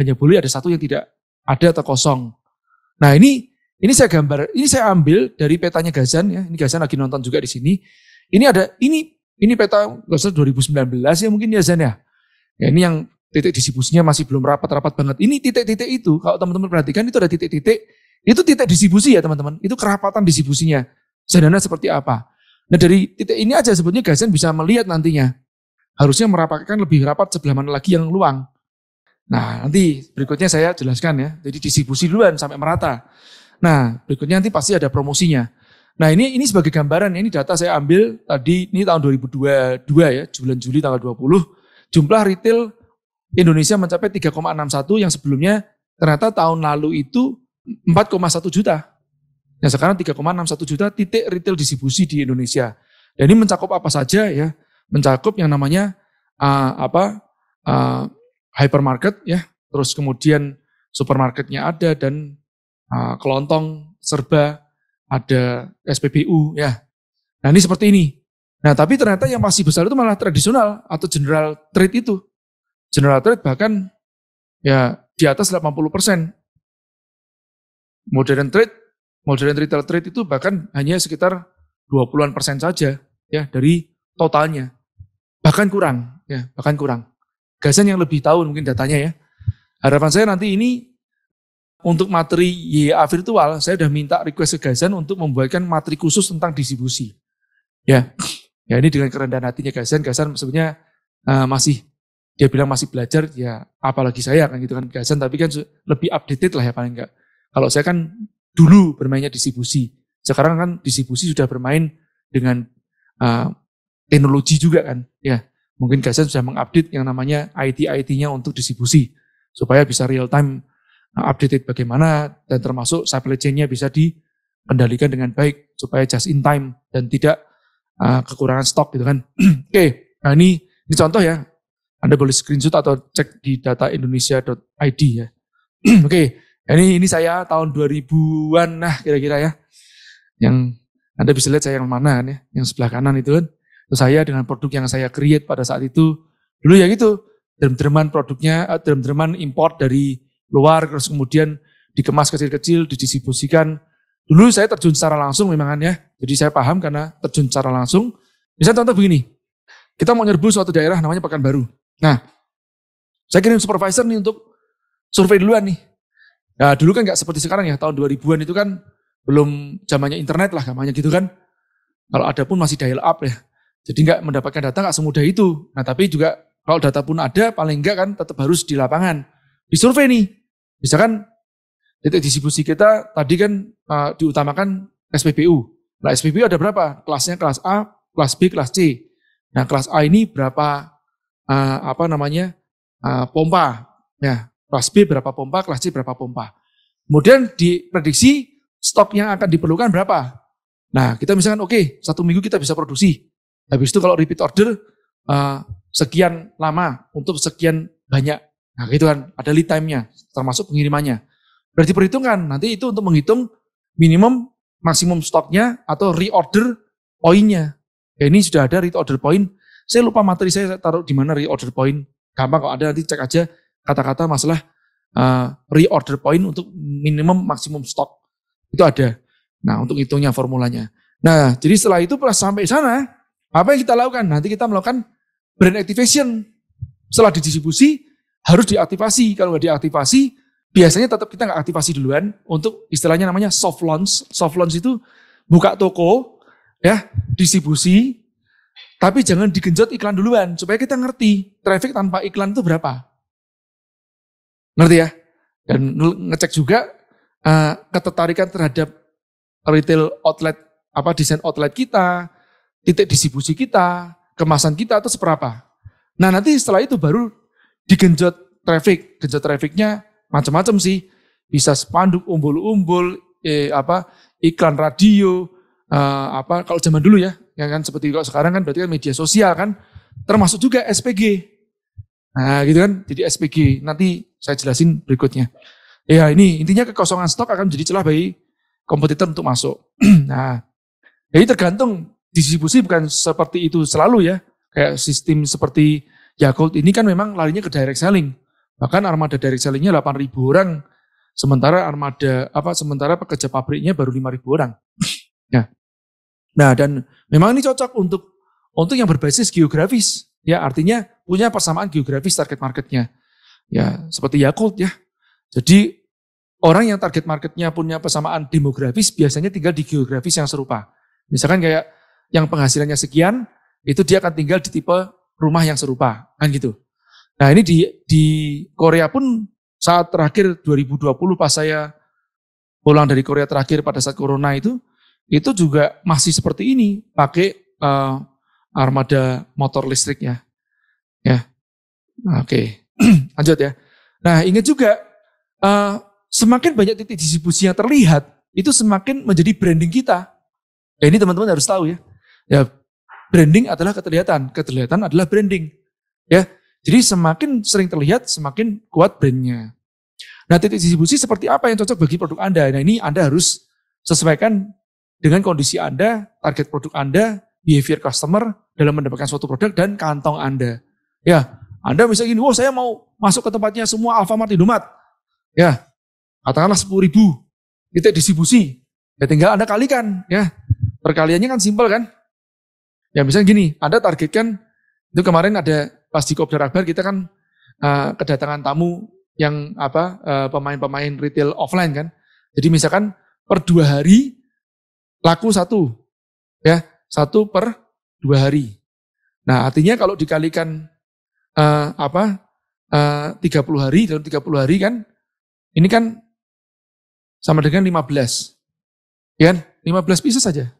hanya boleh ada satu yang tidak ada atau kosong. Nah, ini ini saya gambar, ini saya ambil dari petanya Gazan ya. Ini Gazan lagi nonton juga di sini. Ini ada ini ini peta Gazan 2019 ya mungkin ya Zan ya. ya ini yang titik distribusinya masih belum rapat-rapat banget. Ini titik-titik itu kalau teman-teman perhatikan itu ada titik-titik itu titik distribusi ya teman-teman. Itu kerapatan distribusinya. Sederhana seperti apa? Nah dari titik ini aja sebetulnya Gazian bisa melihat nantinya. Harusnya merapatkan lebih rapat sebelah mana lagi yang luang. Nah nanti berikutnya saya jelaskan ya. Jadi distribusi duluan sampai merata. Nah berikutnya nanti pasti ada promosinya. Nah ini ini sebagai gambaran ya. ini data saya ambil tadi ini tahun 2022 ya bulan Juli tanggal 20 jumlah retail Indonesia mencapai 3,61 yang sebelumnya ternyata tahun lalu itu 4,1 juta. Yang nah, sekarang 3,61 juta titik retail distribusi di Indonesia. Dan ini mencakup apa saja ya? Mencakup yang namanya uh, apa? Uh, hypermarket ya, terus kemudian supermarketnya ada dan uh, kelontong serba ada SPBU ya. Nah ini seperti ini. Nah tapi ternyata yang masih besar itu malah tradisional atau general trade itu. General trade bahkan ya di atas 80 persen. Modern trade modern retail trade itu bahkan hanya sekitar 20-an persen saja ya dari totalnya. Bahkan kurang, ya, bahkan kurang. Gasan yang lebih tahu mungkin datanya ya. Harapan saya nanti ini untuk materi YA virtual, saya sudah minta request ke Gazan untuk membuatkan materi khusus tentang distribusi. Ya, ya ini dengan kerendahan hatinya Gazan. Gazan sebenarnya uh, masih dia bilang masih belajar, ya apalagi saya kan gitu kan Gazan, tapi kan lebih updated lah ya paling enggak. Kalau saya kan dulu bermainnya distribusi. Sekarang kan distribusi sudah bermain dengan uh, teknologi juga kan. Ya, mungkin Gazan sudah mengupdate yang namanya IT-IT-nya untuk distribusi supaya bisa real time ah, update bagaimana dan termasuk supply chain-nya bisa dikendalikan dengan baik supaya just in time dan tidak uh, kekurangan stok gitu kan. <clears throat> Oke, okay. nah ini ini contoh ya. Anda boleh screenshot atau cek di data indonesia.id ya. <clears throat> Oke, okay. Ini ini saya tahun 2000-an nah kira-kira ya. Yang Anda bisa lihat saya yang mana kan ya, yang sebelah kanan itu kan. Terus saya dengan produk yang saya create pada saat itu dulu ya gitu, derm-derman produknya, eh, derm-derman import dari luar terus kemudian dikemas kecil-kecil, didistribusikan. Dulu saya terjun secara langsung memang kan ya. Jadi saya paham karena terjun secara langsung. misalnya contoh begini. Kita mau nyerbu suatu daerah namanya Pekanbaru. Nah, saya kirim supervisor nih untuk survei duluan nih. Nah dulu kan nggak seperti sekarang ya, tahun 2000-an itu kan belum zamannya internet lah, zamannya gitu kan. Kalau ada pun masih dial up ya. Jadi nggak mendapatkan data nggak semudah itu. Nah tapi juga kalau data pun ada, paling enggak kan tetap harus di lapangan. di survei nih. Misalkan titik distribusi kita tadi kan uh, diutamakan SPBU. Nah SPBU ada berapa? Kelasnya kelas A, kelas B, kelas C. Nah kelas A ini berapa uh, apa namanya uh, pompa? Ya Kelas B berapa pompa, kelas C berapa pompa. Kemudian diprediksi stok yang akan diperlukan berapa. Nah, kita misalkan oke, okay, satu minggu kita bisa produksi. Habis itu kalau repeat order, uh, sekian lama untuk sekian banyak. Nah, gitu kan, ada lead time-nya, termasuk pengirimannya. Berarti perhitungan, nanti itu untuk menghitung minimum, maksimum stoknya, atau reorder poinnya. Ya, ini sudah ada reorder point. Saya lupa materi saya taruh di mana reorder point. Gampang kalau ada nanti cek aja kata-kata masalah uh, reorder point untuk minimum maksimum stok. Itu ada. Nah, untuk hitungnya formulanya. Nah, jadi setelah itu pas sampai sana, apa yang kita lakukan? Nanti kita melakukan brand activation. Setelah didistribusi, harus diaktifasi. Kalau nggak diaktifasi, biasanya tetap kita nggak aktifasi duluan untuk istilahnya namanya soft launch. Soft launch itu buka toko, ya distribusi, tapi jangan digenjot iklan duluan supaya kita ngerti traffic tanpa iklan itu berapa. Ngerti ya? Dan ngecek juga uh, ketertarikan terhadap retail outlet, apa desain outlet kita, titik distribusi kita, kemasan kita itu seberapa. Nah nanti setelah itu baru digenjot traffic, genjot trafficnya macam-macam sih. Bisa spanduk, umbul-umbul, eh, apa iklan radio, uh, apa kalau zaman dulu ya, ya kan seperti kalau sekarang kan berarti kan media sosial kan, termasuk juga SPG. Nah, gitu kan? Jadi SPG. Nanti saya jelasin berikutnya. Ya, ini intinya kekosongan stok akan menjadi celah bagi kompetitor untuk masuk. <clears throat> nah, jadi tergantung distribusi bukan seperti itu selalu ya. Kayak sistem seperti Yakult ini kan memang larinya ke direct selling. Bahkan armada direct sellingnya 8.000 orang, sementara armada apa sementara pekerja pabriknya baru 5.000 orang. <clears throat> ya. Nah, dan memang ini cocok untuk untuk yang berbasis geografis. Ya, artinya punya persamaan geografis target marketnya. Ya, seperti Yakult ya. Jadi orang yang target marketnya punya persamaan demografis biasanya tinggal di geografis yang serupa. Misalkan kayak yang penghasilannya sekian, itu dia akan tinggal di tipe rumah yang serupa, kan gitu. Nah ini di, di Korea pun saat terakhir 2020 pas saya pulang dari Korea terakhir pada saat Corona itu, itu juga masih seperti ini, pakai uh, armada motor listriknya Ya, oke. Okay. <clears throat> Lanjut ya. Nah ingat juga, uh, semakin banyak titik distribusi yang terlihat, itu semakin menjadi branding kita. Ya, ini teman-teman harus tahu ya. Ya, branding adalah keterlihatan. Keterlihatan adalah branding. Ya, jadi semakin sering terlihat, semakin kuat brandnya. Nah, titik distribusi seperti apa yang cocok bagi produk Anda? Nah, ini Anda harus sesuaikan dengan kondisi Anda, target produk Anda, behavior customer dalam mendapatkan suatu produk dan kantong Anda. Ya, Anda bisa gini, oh saya mau masuk ke tempatnya semua Alfamart Indomaret. Ya, katakanlah 10 ribu titik distribusi. Ya tinggal Anda kalikan ya. Perkaliannya kan simpel kan? Ya misalnya gini, Anda targetkan itu kemarin ada pas di Kopdar Akbar kita kan uh, kedatangan tamu yang apa pemain eh, pemain-pemain retail offline kan. Jadi misalkan per dua hari laku satu ya satu per dua hari. Nah artinya kalau dikalikan uh, apa eh, uh, 30 hari, dalam 30 hari kan, ini kan sama dengan 15. Ya kan? 15 pieces saja.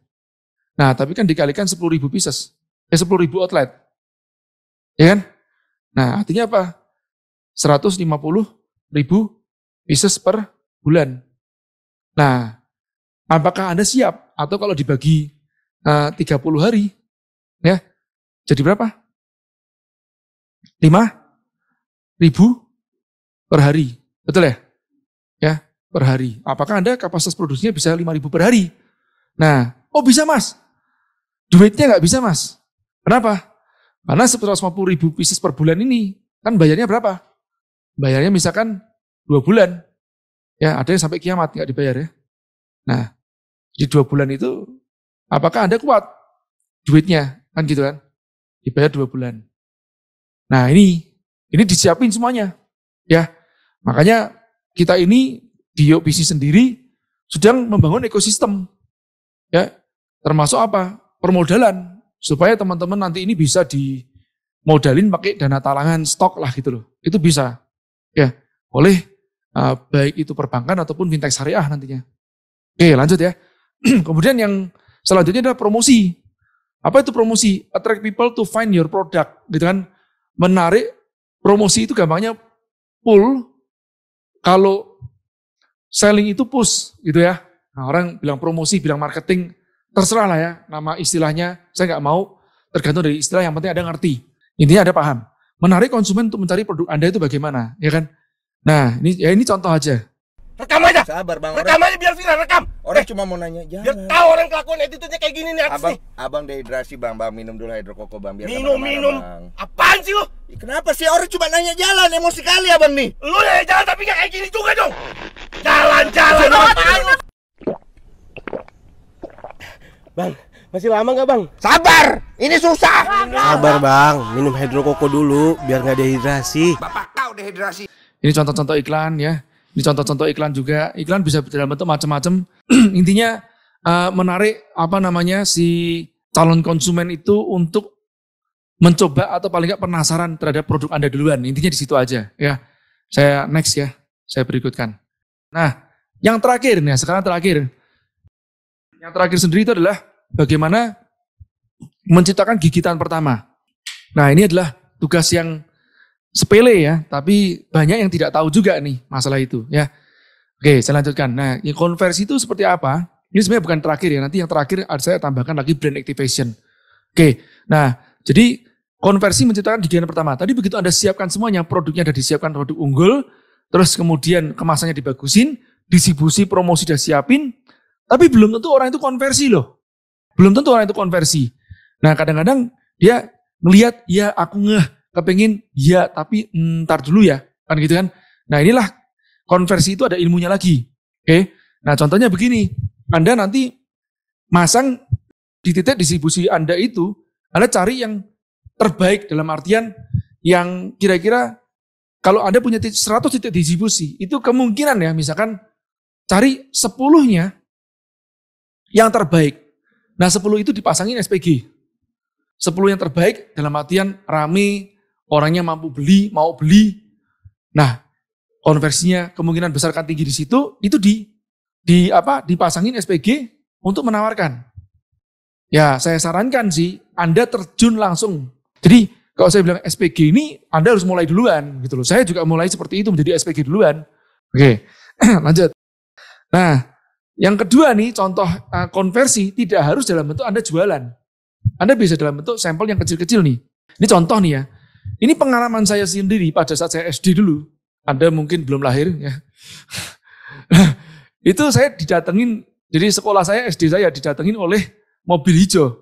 Nah, tapi kan dikalikan 10 ribu pieces. Ya eh, 10 ribu outlet. Ya kan? Nah, artinya apa? 150 ribu pieces per bulan. Nah, apakah Anda siap? Atau kalau dibagi uh, 30 hari, ya, jadi berapa? lima ribu per hari. Betul ya? Ya, per hari. Apakah Anda kapasitas produksinya bisa lima ribu per hari? Nah, oh bisa mas. Duitnya nggak bisa mas. Kenapa? Karena 150 ribu pieces per bulan ini, kan bayarnya berapa? Bayarnya misalkan dua bulan. Ya, ada yang sampai kiamat nggak dibayar ya. Nah, di dua bulan itu, apakah Anda kuat duitnya? Kan gitu kan? Dibayar dua bulan. Nah ini, ini disiapin semuanya. ya. Makanya kita ini di UPC sendiri sedang membangun ekosistem. ya Termasuk apa? Permodalan. Supaya teman-teman nanti ini bisa dimodalin pakai dana talangan stok lah gitu loh. Itu bisa. ya Oleh eh, baik itu perbankan ataupun fintech syariah nantinya. Oke lanjut ya. <clears throat> Kemudian yang selanjutnya adalah promosi. Apa itu promosi? Attract people to find your product, gitu kan? menarik promosi itu gampangnya pull kalau selling itu push gitu ya. Nah, orang bilang promosi, bilang marketing, terserah lah ya nama istilahnya. Saya nggak mau tergantung dari istilah yang penting ada ngerti. Intinya ada paham. Menarik konsumen untuk mencari produk Anda itu bagaimana, ya kan? Nah, ini ya ini contoh aja. Rekam aja. Sabar bang. Rekam orang, aja biar viral rekam. Orang eh, cuma mau nanya. Jangan. Biar tahu orang kelakuan attitude-nya kayak gini nih. Abang, nih. abang dehidrasi bang, bang minum dulu hidrokoko bang. Biar minum marah, minum. Bang. Apaan sih lo? Ya, kenapa sih orang cuma nanya jalan emosi kali abang nih? Lo nanya jalan tapi nggak kayak gini juga dong. Jalan jalan. apaan Bang, masih lama gak bang? Sabar, ini susah. Sabar bang, minum hidrokoko dulu biar gak dehidrasi. Bapak kau dehidrasi. Ini contoh-contoh iklan ya di contoh-contoh iklan juga iklan bisa dalam bentuk macam-macam <clears throat> intinya uh, menarik apa namanya si calon konsumen itu untuk mencoba atau paling nggak penasaran terhadap produk anda duluan intinya di situ aja ya saya next ya saya berikutkan nah yang terakhir nih sekarang terakhir yang terakhir sendiri itu adalah bagaimana menciptakan gigitan pertama nah ini adalah tugas yang sepele ya, tapi banyak yang tidak tahu juga nih masalah itu ya. Oke, saya lanjutkan. Nah, ya, konversi itu seperti apa? Ini sebenarnya bukan terakhir ya, nanti yang terakhir saya tambahkan lagi brand activation. Oke, nah jadi konversi menciptakan digital pertama. Tadi begitu Anda siapkan semuanya, produknya sudah disiapkan produk unggul, terus kemudian kemasannya dibagusin, distribusi promosi sudah siapin, tapi belum tentu orang itu konversi loh. Belum tentu orang itu konversi. Nah kadang-kadang dia melihat, ya aku ngeh, kepengen ya tapi ntar dulu ya kan gitu kan nah inilah konversi itu ada ilmunya lagi oke okay? nah contohnya begini anda nanti masang di titik distribusi anda itu anda cari yang terbaik dalam artian yang kira-kira kalau anda punya 100 titik distribusi itu kemungkinan ya misalkan cari sepuluhnya yang terbaik nah sepuluh itu dipasangin SPG Sepuluh yang terbaik dalam artian rame, orangnya mampu beli, mau beli. Nah, konversinya kemungkinan besar kan tinggi di situ, itu di di apa dipasangin SPG untuk menawarkan. Ya, saya sarankan sih Anda terjun langsung. Jadi kalau saya bilang SPG ini Anda harus mulai duluan gitu loh. Saya juga mulai seperti itu menjadi SPG duluan. Oke, <clears throat> lanjut. Nah, yang kedua nih contoh eh, konversi tidak harus dalam bentuk Anda jualan. Anda bisa dalam bentuk sampel yang kecil-kecil nih. Ini contoh nih ya. Ini pengalaman saya sendiri pada saat saya SD dulu. Anda mungkin belum lahir ya. <laughs> itu saya didatengin, jadi sekolah saya SD saya didatengin oleh mobil hijau.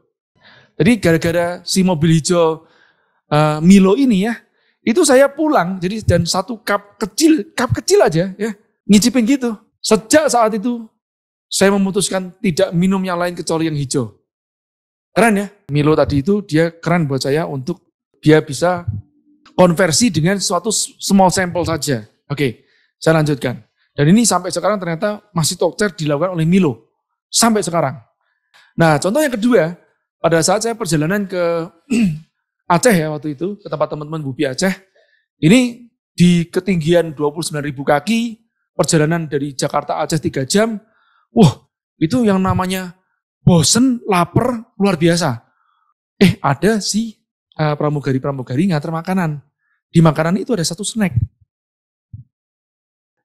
Jadi gara-gara si mobil hijau uh, Milo ini ya, itu saya pulang jadi dan satu cup kecil, cup kecil aja ya, ngicipin gitu. Sejak saat itu saya memutuskan tidak minum yang lain kecuali yang hijau. Keren ya, Milo tadi itu dia keren buat saya untuk dia bisa konversi dengan suatu small sample saja. Oke, saya lanjutkan. Dan ini sampai sekarang ternyata masih talk dilakukan oleh Milo. Sampai sekarang. Nah, contoh yang kedua, pada saat saya perjalanan ke <clears throat> Aceh ya waktu itu, ke tempat teman-teman Bupi Aceh, ini di ketinggian 29.000 kaki, perjalanan dari Jakarta Aceh 3 jam, wah itu yang namanya bosen, lapar, luar biasa. Eh ada sih uh, pramugari-pramugari ngantar makanan. Di makanan itu ada satu snack.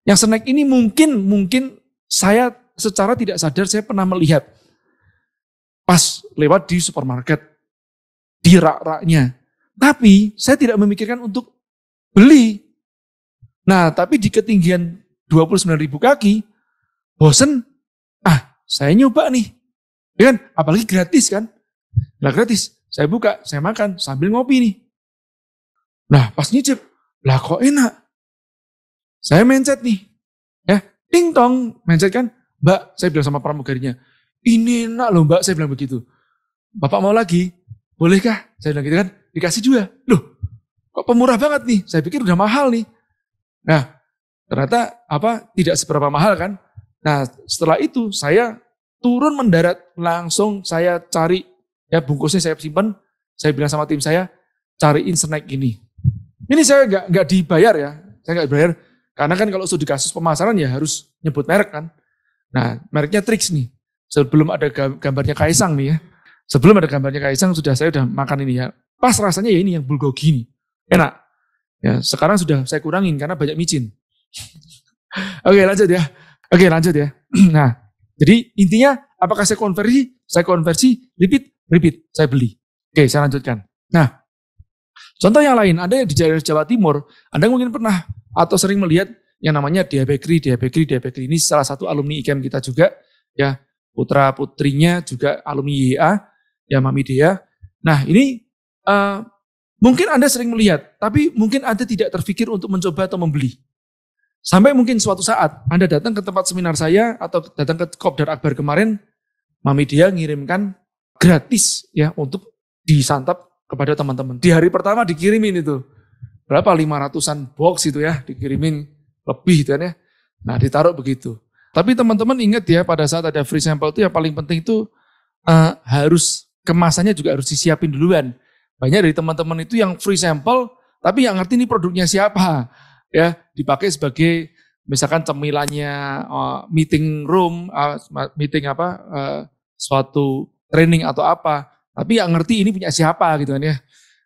Yang snack ini mungkin mungkin saya secara tidak sadar saya pernah melihat pas lewat di supermarket di rak-raknya. Tapi saya tidak memikirkan untuk beli. Nah, tapi di ketinggian 29.000 kaki, bosen, ah saya nyoba nih. Ya kan? Apalagi gratis kan? Lah gratis, saya buka, saya makan sambil ngopi nih. Nah pas nyicip, lah kok enak. Saya mencet nih, ya ting tong mencet kan. Mbak, saya bilang sama pramugarinya, ini enak loh mbak, saya bilang begitu. Bapak mau lagi? Bolehkah? Saya bilang gitu kan, dikasih juga. Loh, kok pemurah banget nih? Saya pikir udah mahal nih. Nah, ternyata apa tidak seberapa mahal kan? Nah, setelah itu saya turun mendarat langsung saya cari Ya bungkusnya saya simpan, saya bilang sama tim saya, cariin snack ini. Ini saya nggak nggak dibayar ya, saya nggak dibayar. Karena kan kalau sudah kasus pemasaran ya harus nyebut merek kan. Nah mereknya Trix nih, sebelum ada gambarnya Kaisang nih ya. Sebelum ada gambarnya Kaisang sudah saya udah makan ini ya. Pas rasanya ya ini yang bulgogi nih. Enak. Ya, sekarang sudah saya kurangin karena banyak micin. <laughs> Oke, lanjut ya. Oke, lanjut ya. <clears throat> nah, jadi intinya apakah saya konversi? Saya konversi repeat, repeat, saya beli. Oke, saya lanjutkan. Nah, contoh yang lain, ada yang di Jawa Timur, Anda mungkin pernah atau sering melihat yang namanya Dia Bakery, Dia Bakery, Dia Bakery. Ini salah satu alumni IKM kita juga, ya putra-putrinya juga alumni YA, ya Mami Dea. Nah, ini uh, Mungkin Anda sering melihat, tapi mungkin Anda tidak terpikir untuk mencoba atau membeli. Sampai mungkin suatu saat Anda datang ke tempat seminar saya atau datang ke Kopdar Akbar kemarin, Mami dia ngirimkan gratis ya untuk disantap kepada teman-teman. Di hari pertama dikirimin itu. Berapa 500-an box itu ya, dikirimin lebih kan ya. Nah, ditaruh begitu. Tapi teman-teman ingat ya pada saat ada free sample itu yang paling penting itu uh, harus kemasannya juga harus disiapin duluan. Banyak dari teman-teman itu yang free sample tapi yang ngerti ini produknya siapa. Ya, dipakai sebagai misalkan cemilannya uh, meeting room, uh, meeting apa uh, suatu training atau apa, tapi nggak ngerti ini punya siapa gitu kan ya.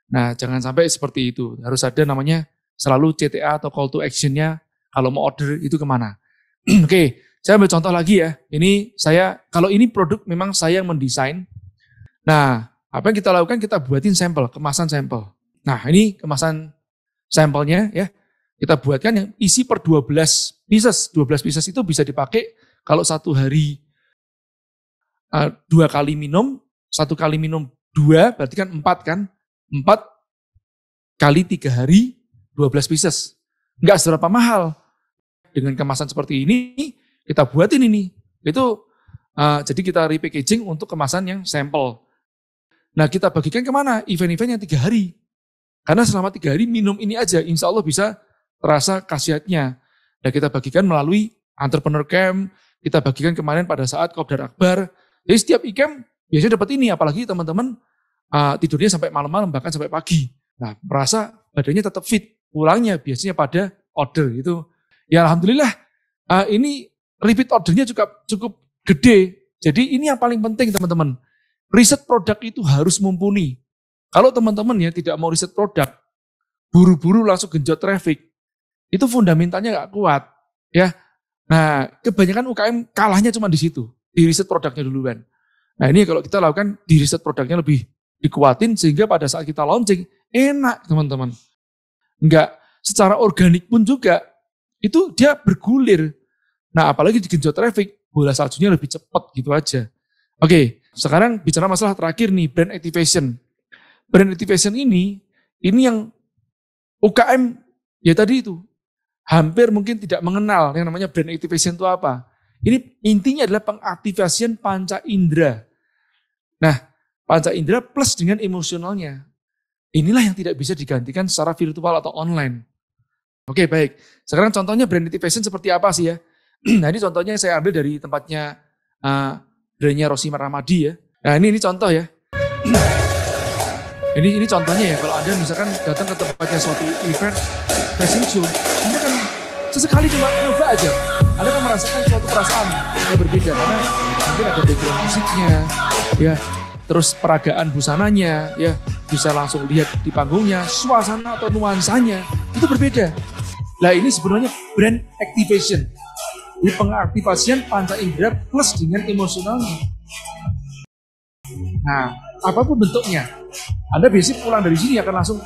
Nah jangan sampai seperti itu, harus ada namanya selalu CTA atau call to actionnya kalau mau order itu kemana. <clears throat> Oke, okay, saya ambil contoh lagi ya. Ini saya, kalau ini produk memang saya yang mendesain. Nah, apa yang kita lakukan? Kita buatin sampel, kemasan sampel. Nah, ini kemasan sampelnya ya. Kita buatkan yang isi per 12 pieces. 12 pieces itu bisa dipakai kalau satu hari Ah, dua kali minum, satu kali minum dua, berarti kan empat kan? Empat kali tiga hari, dua belas pieces. Enggak seberapa mahal. Dengan kemasan seperti ini, kita buatin ini. Itu uh, jadi kita repackaging untuk kemasan yang sampel. Nah kita bagikan kemana? Event-event yang tiga hari. Karena selama tiga hari minum ini aja, insya Allah bisa terasa khasiatnya. Dan nah, kita bagikan melalui entrepreneur camp, kita bagikan kemarin pada saat Kopdar Akbar, jadi setiap ikem biasanya dapat ini, apalagi teman-teman uh, tidurnya sampai malam-malam bahkan sampai pagi. Nah, merasa badannya tetap fit. Pulangnya biasanya pada order itu. Ya alhamdulillah uh, ini repeat ordernya juga cukup gede. Jadi ini yang paling penting teman-teman. Riset produk itu harus mumpuni. Kalau teman-teman ya tidak mau riset produk, buru-buru langsung genjot traffic, itu fundamentalnya nggak kuat. Ya, Nah, kebanyakan UKM kalahnya cuma di situ di riset produknya duluan. Nah ini kalau kita lakukan di riset produknya lebih dikuatin sehingga pada saat kita launching enak teman-teman. Enggak secara organik pun juga itu dia bergulir. Nah apalagi di genjot traffic bola saljunya lebih cepat gitu aja. Oke sekarang bicara masalah terakhir nih brand activation. Brand activation ini ini yang UKM ya tadi itu hampir mungkin tidak mengenal yang namanya brand activation itu apa. Ini intinya adalah pengaktivasian panca indera. Nah, panca indera plus dengan emosionalnya. Inilah yang tidak bisa digantikan secara virtual atau online. Oke, baik. Sekarang contohnya brand activation seperti apa sih ya? <clears throat> nah, ini contohnya yang saya ambil dari tempatnya uh, brandnya Rosi Ramadi ya. Nah, ini ini contoh ya. ini ini contohnya ya kalau Anda misalkan datang ke tempatnya suatu event fashion show, Anda kan sesekali cuma coba aja anda akan merasakan suatu perasaan yang berbeda karena mungkin ada background musiknya, ya terus peragaan busananya, ya bisa langsung lihat di panggungnya, suasana atau nuansanya itu berbeda. Nah ini sebenarnya brand activation, di pengaktifasian panca indera plus dengan emosionalnya. Nah, apapun bentuknya, Anda biasanya pulang dari sini akan langsung,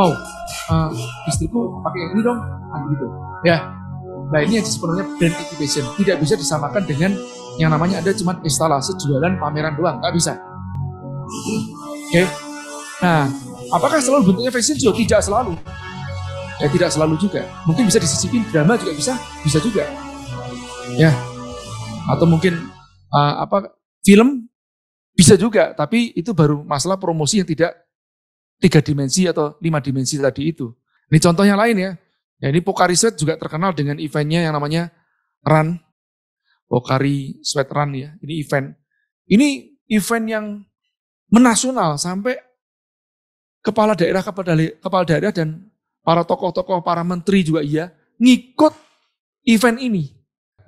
wow, uh, istriku pakai ini dong, gitu. Ya, Nah ini yang sebenarnya brand incubation tidak bisa disamakan dengan yang namanya ada cuma instalasi jualan pameran doang, nggak bisa. Oke. Okay. Nah, apakah selalu bentuknya fashion show? Tidak selalu. Ya tidak selalu juga. Mungkin bisa disisipin drama juga bisa, bisa juga. Ya. Atau mungkin uh, apa film bisa juga, tapi itu baru masalah promosi yang tidak tiga dimensi atau lima dimensi tadi itu. Ini contoh yang lain ya. Ya, ini Pokari Sweat juga terkenal dengan eventnya yang namanya Run. Pokari Sweat Run ya, ini event. Ini event yang menasional sampai kepala daerah kepala, kepala daerah dan para tokoh-tokoh, para menteri juga iya ngikut event ini.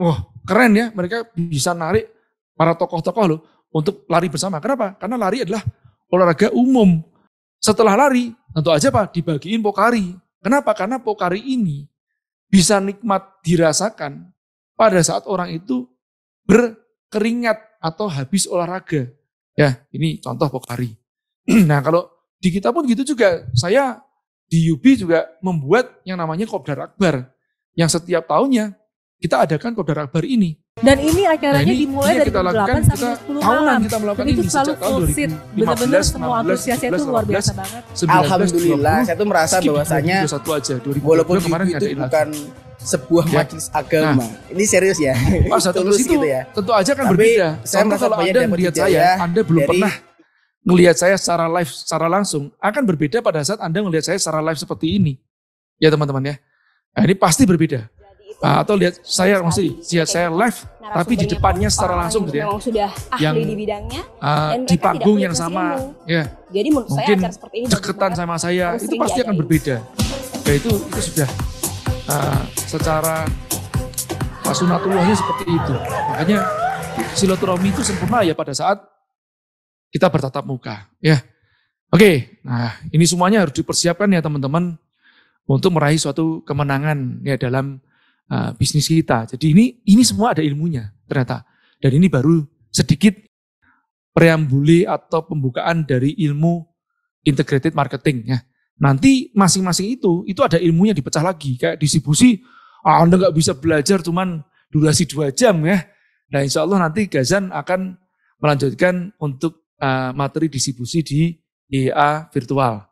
Wah, keren ya, mereka bisa narik para tokoh-tokoh loh untuk lari bersama. Kenapa? Karena lari adalah olahraga umum. Setelah lari, tentu aja Pak, dibagiin pokari. Kenapa? Karena pokari ini bisa nikmat dirasakan pada saat orang itu berkeringat atau habis olahraga. Ya, ini contoh pokari. <clears throat> nah, kalau di kita pun gitu juga. Saya di UB juga membuat yang namanya Kopdar Akbar. Yang setiap tahunnya kita adakan kodar akbar ini. Dan ini acaranya nah, ini, dimulai dari kita lakukan, 8 sampai 10 tahun malam. kita melakukan itu ini sejak tahun Benar-benar semua antusiasnya itu luar biasa banget. 19, Alhamdulillah, 20, saya tuh merasa bahwasanya aja, 2020, walaupun kemarin itu, itu bukan sebuah ya. majelis agama. Nah, ini serius ya. Pas <laughs> satu itu gitu ya. Tentu aja kan Tapi berbeda. Saya merasa kalau Anda melihat saya, ya Anda belum pernah melihat saya secara live, secara langsung, akan berbeda pada saat Anda melihat saya secara live seperti ini. Ya teman-teman ya. Nah, ini pasti berbeda. Ah, atau lihat saya masih lihat saya live tapi di depannya secara langsung gitu ya. sudah ahli yang, di bidangnya uh, dan di panggung yang sama. ya Ya. Jadi menurut Mungkin saya seperti ini deketan sama saya itu pasti akan berbeda. Ya itu itu sudah uh, secara pasunatullahnya seperti itu. Makanya silaturahmi itu sempurna ya pada saat kita bertatap muka, ya. Oke, nah ini semuanya harus dipersiapkan ya teman-teman untuk meraih suatu kemenangan ya dalam uh, bisnis kita. Jadi ini ini hmm. semua ada ilmunya ternyata. Dan ini baru sedikit preambuli atau pembukaan dari ilmu integrated marketing ya. Nanti masing-masing itu itu ada ilmunya dipecah lagi kayak distribusi. Ah, anda nggak bisa belajar cuman durasi dua jam ya. Nah insya Allah nanti Gazan akan melanjutkan untuk uh, materi distribusi di EA virtual.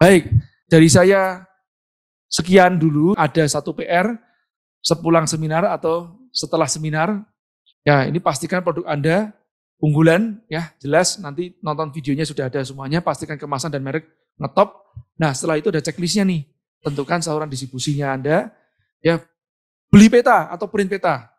Baik, dari saya sekian dulu. Ada satu PR sepulang seminar atau setelah seminar. Ya, ini pastikan produk Anda unggulan, ya jelas. Nanti nonton videonya sudah ada semuanya. Pastikan kemasan dan merek ngetop. Nah, setelah itu ada checklistnya nih. Tentukan saluran distribusinya Anda. Ya, beli peta atau print peta.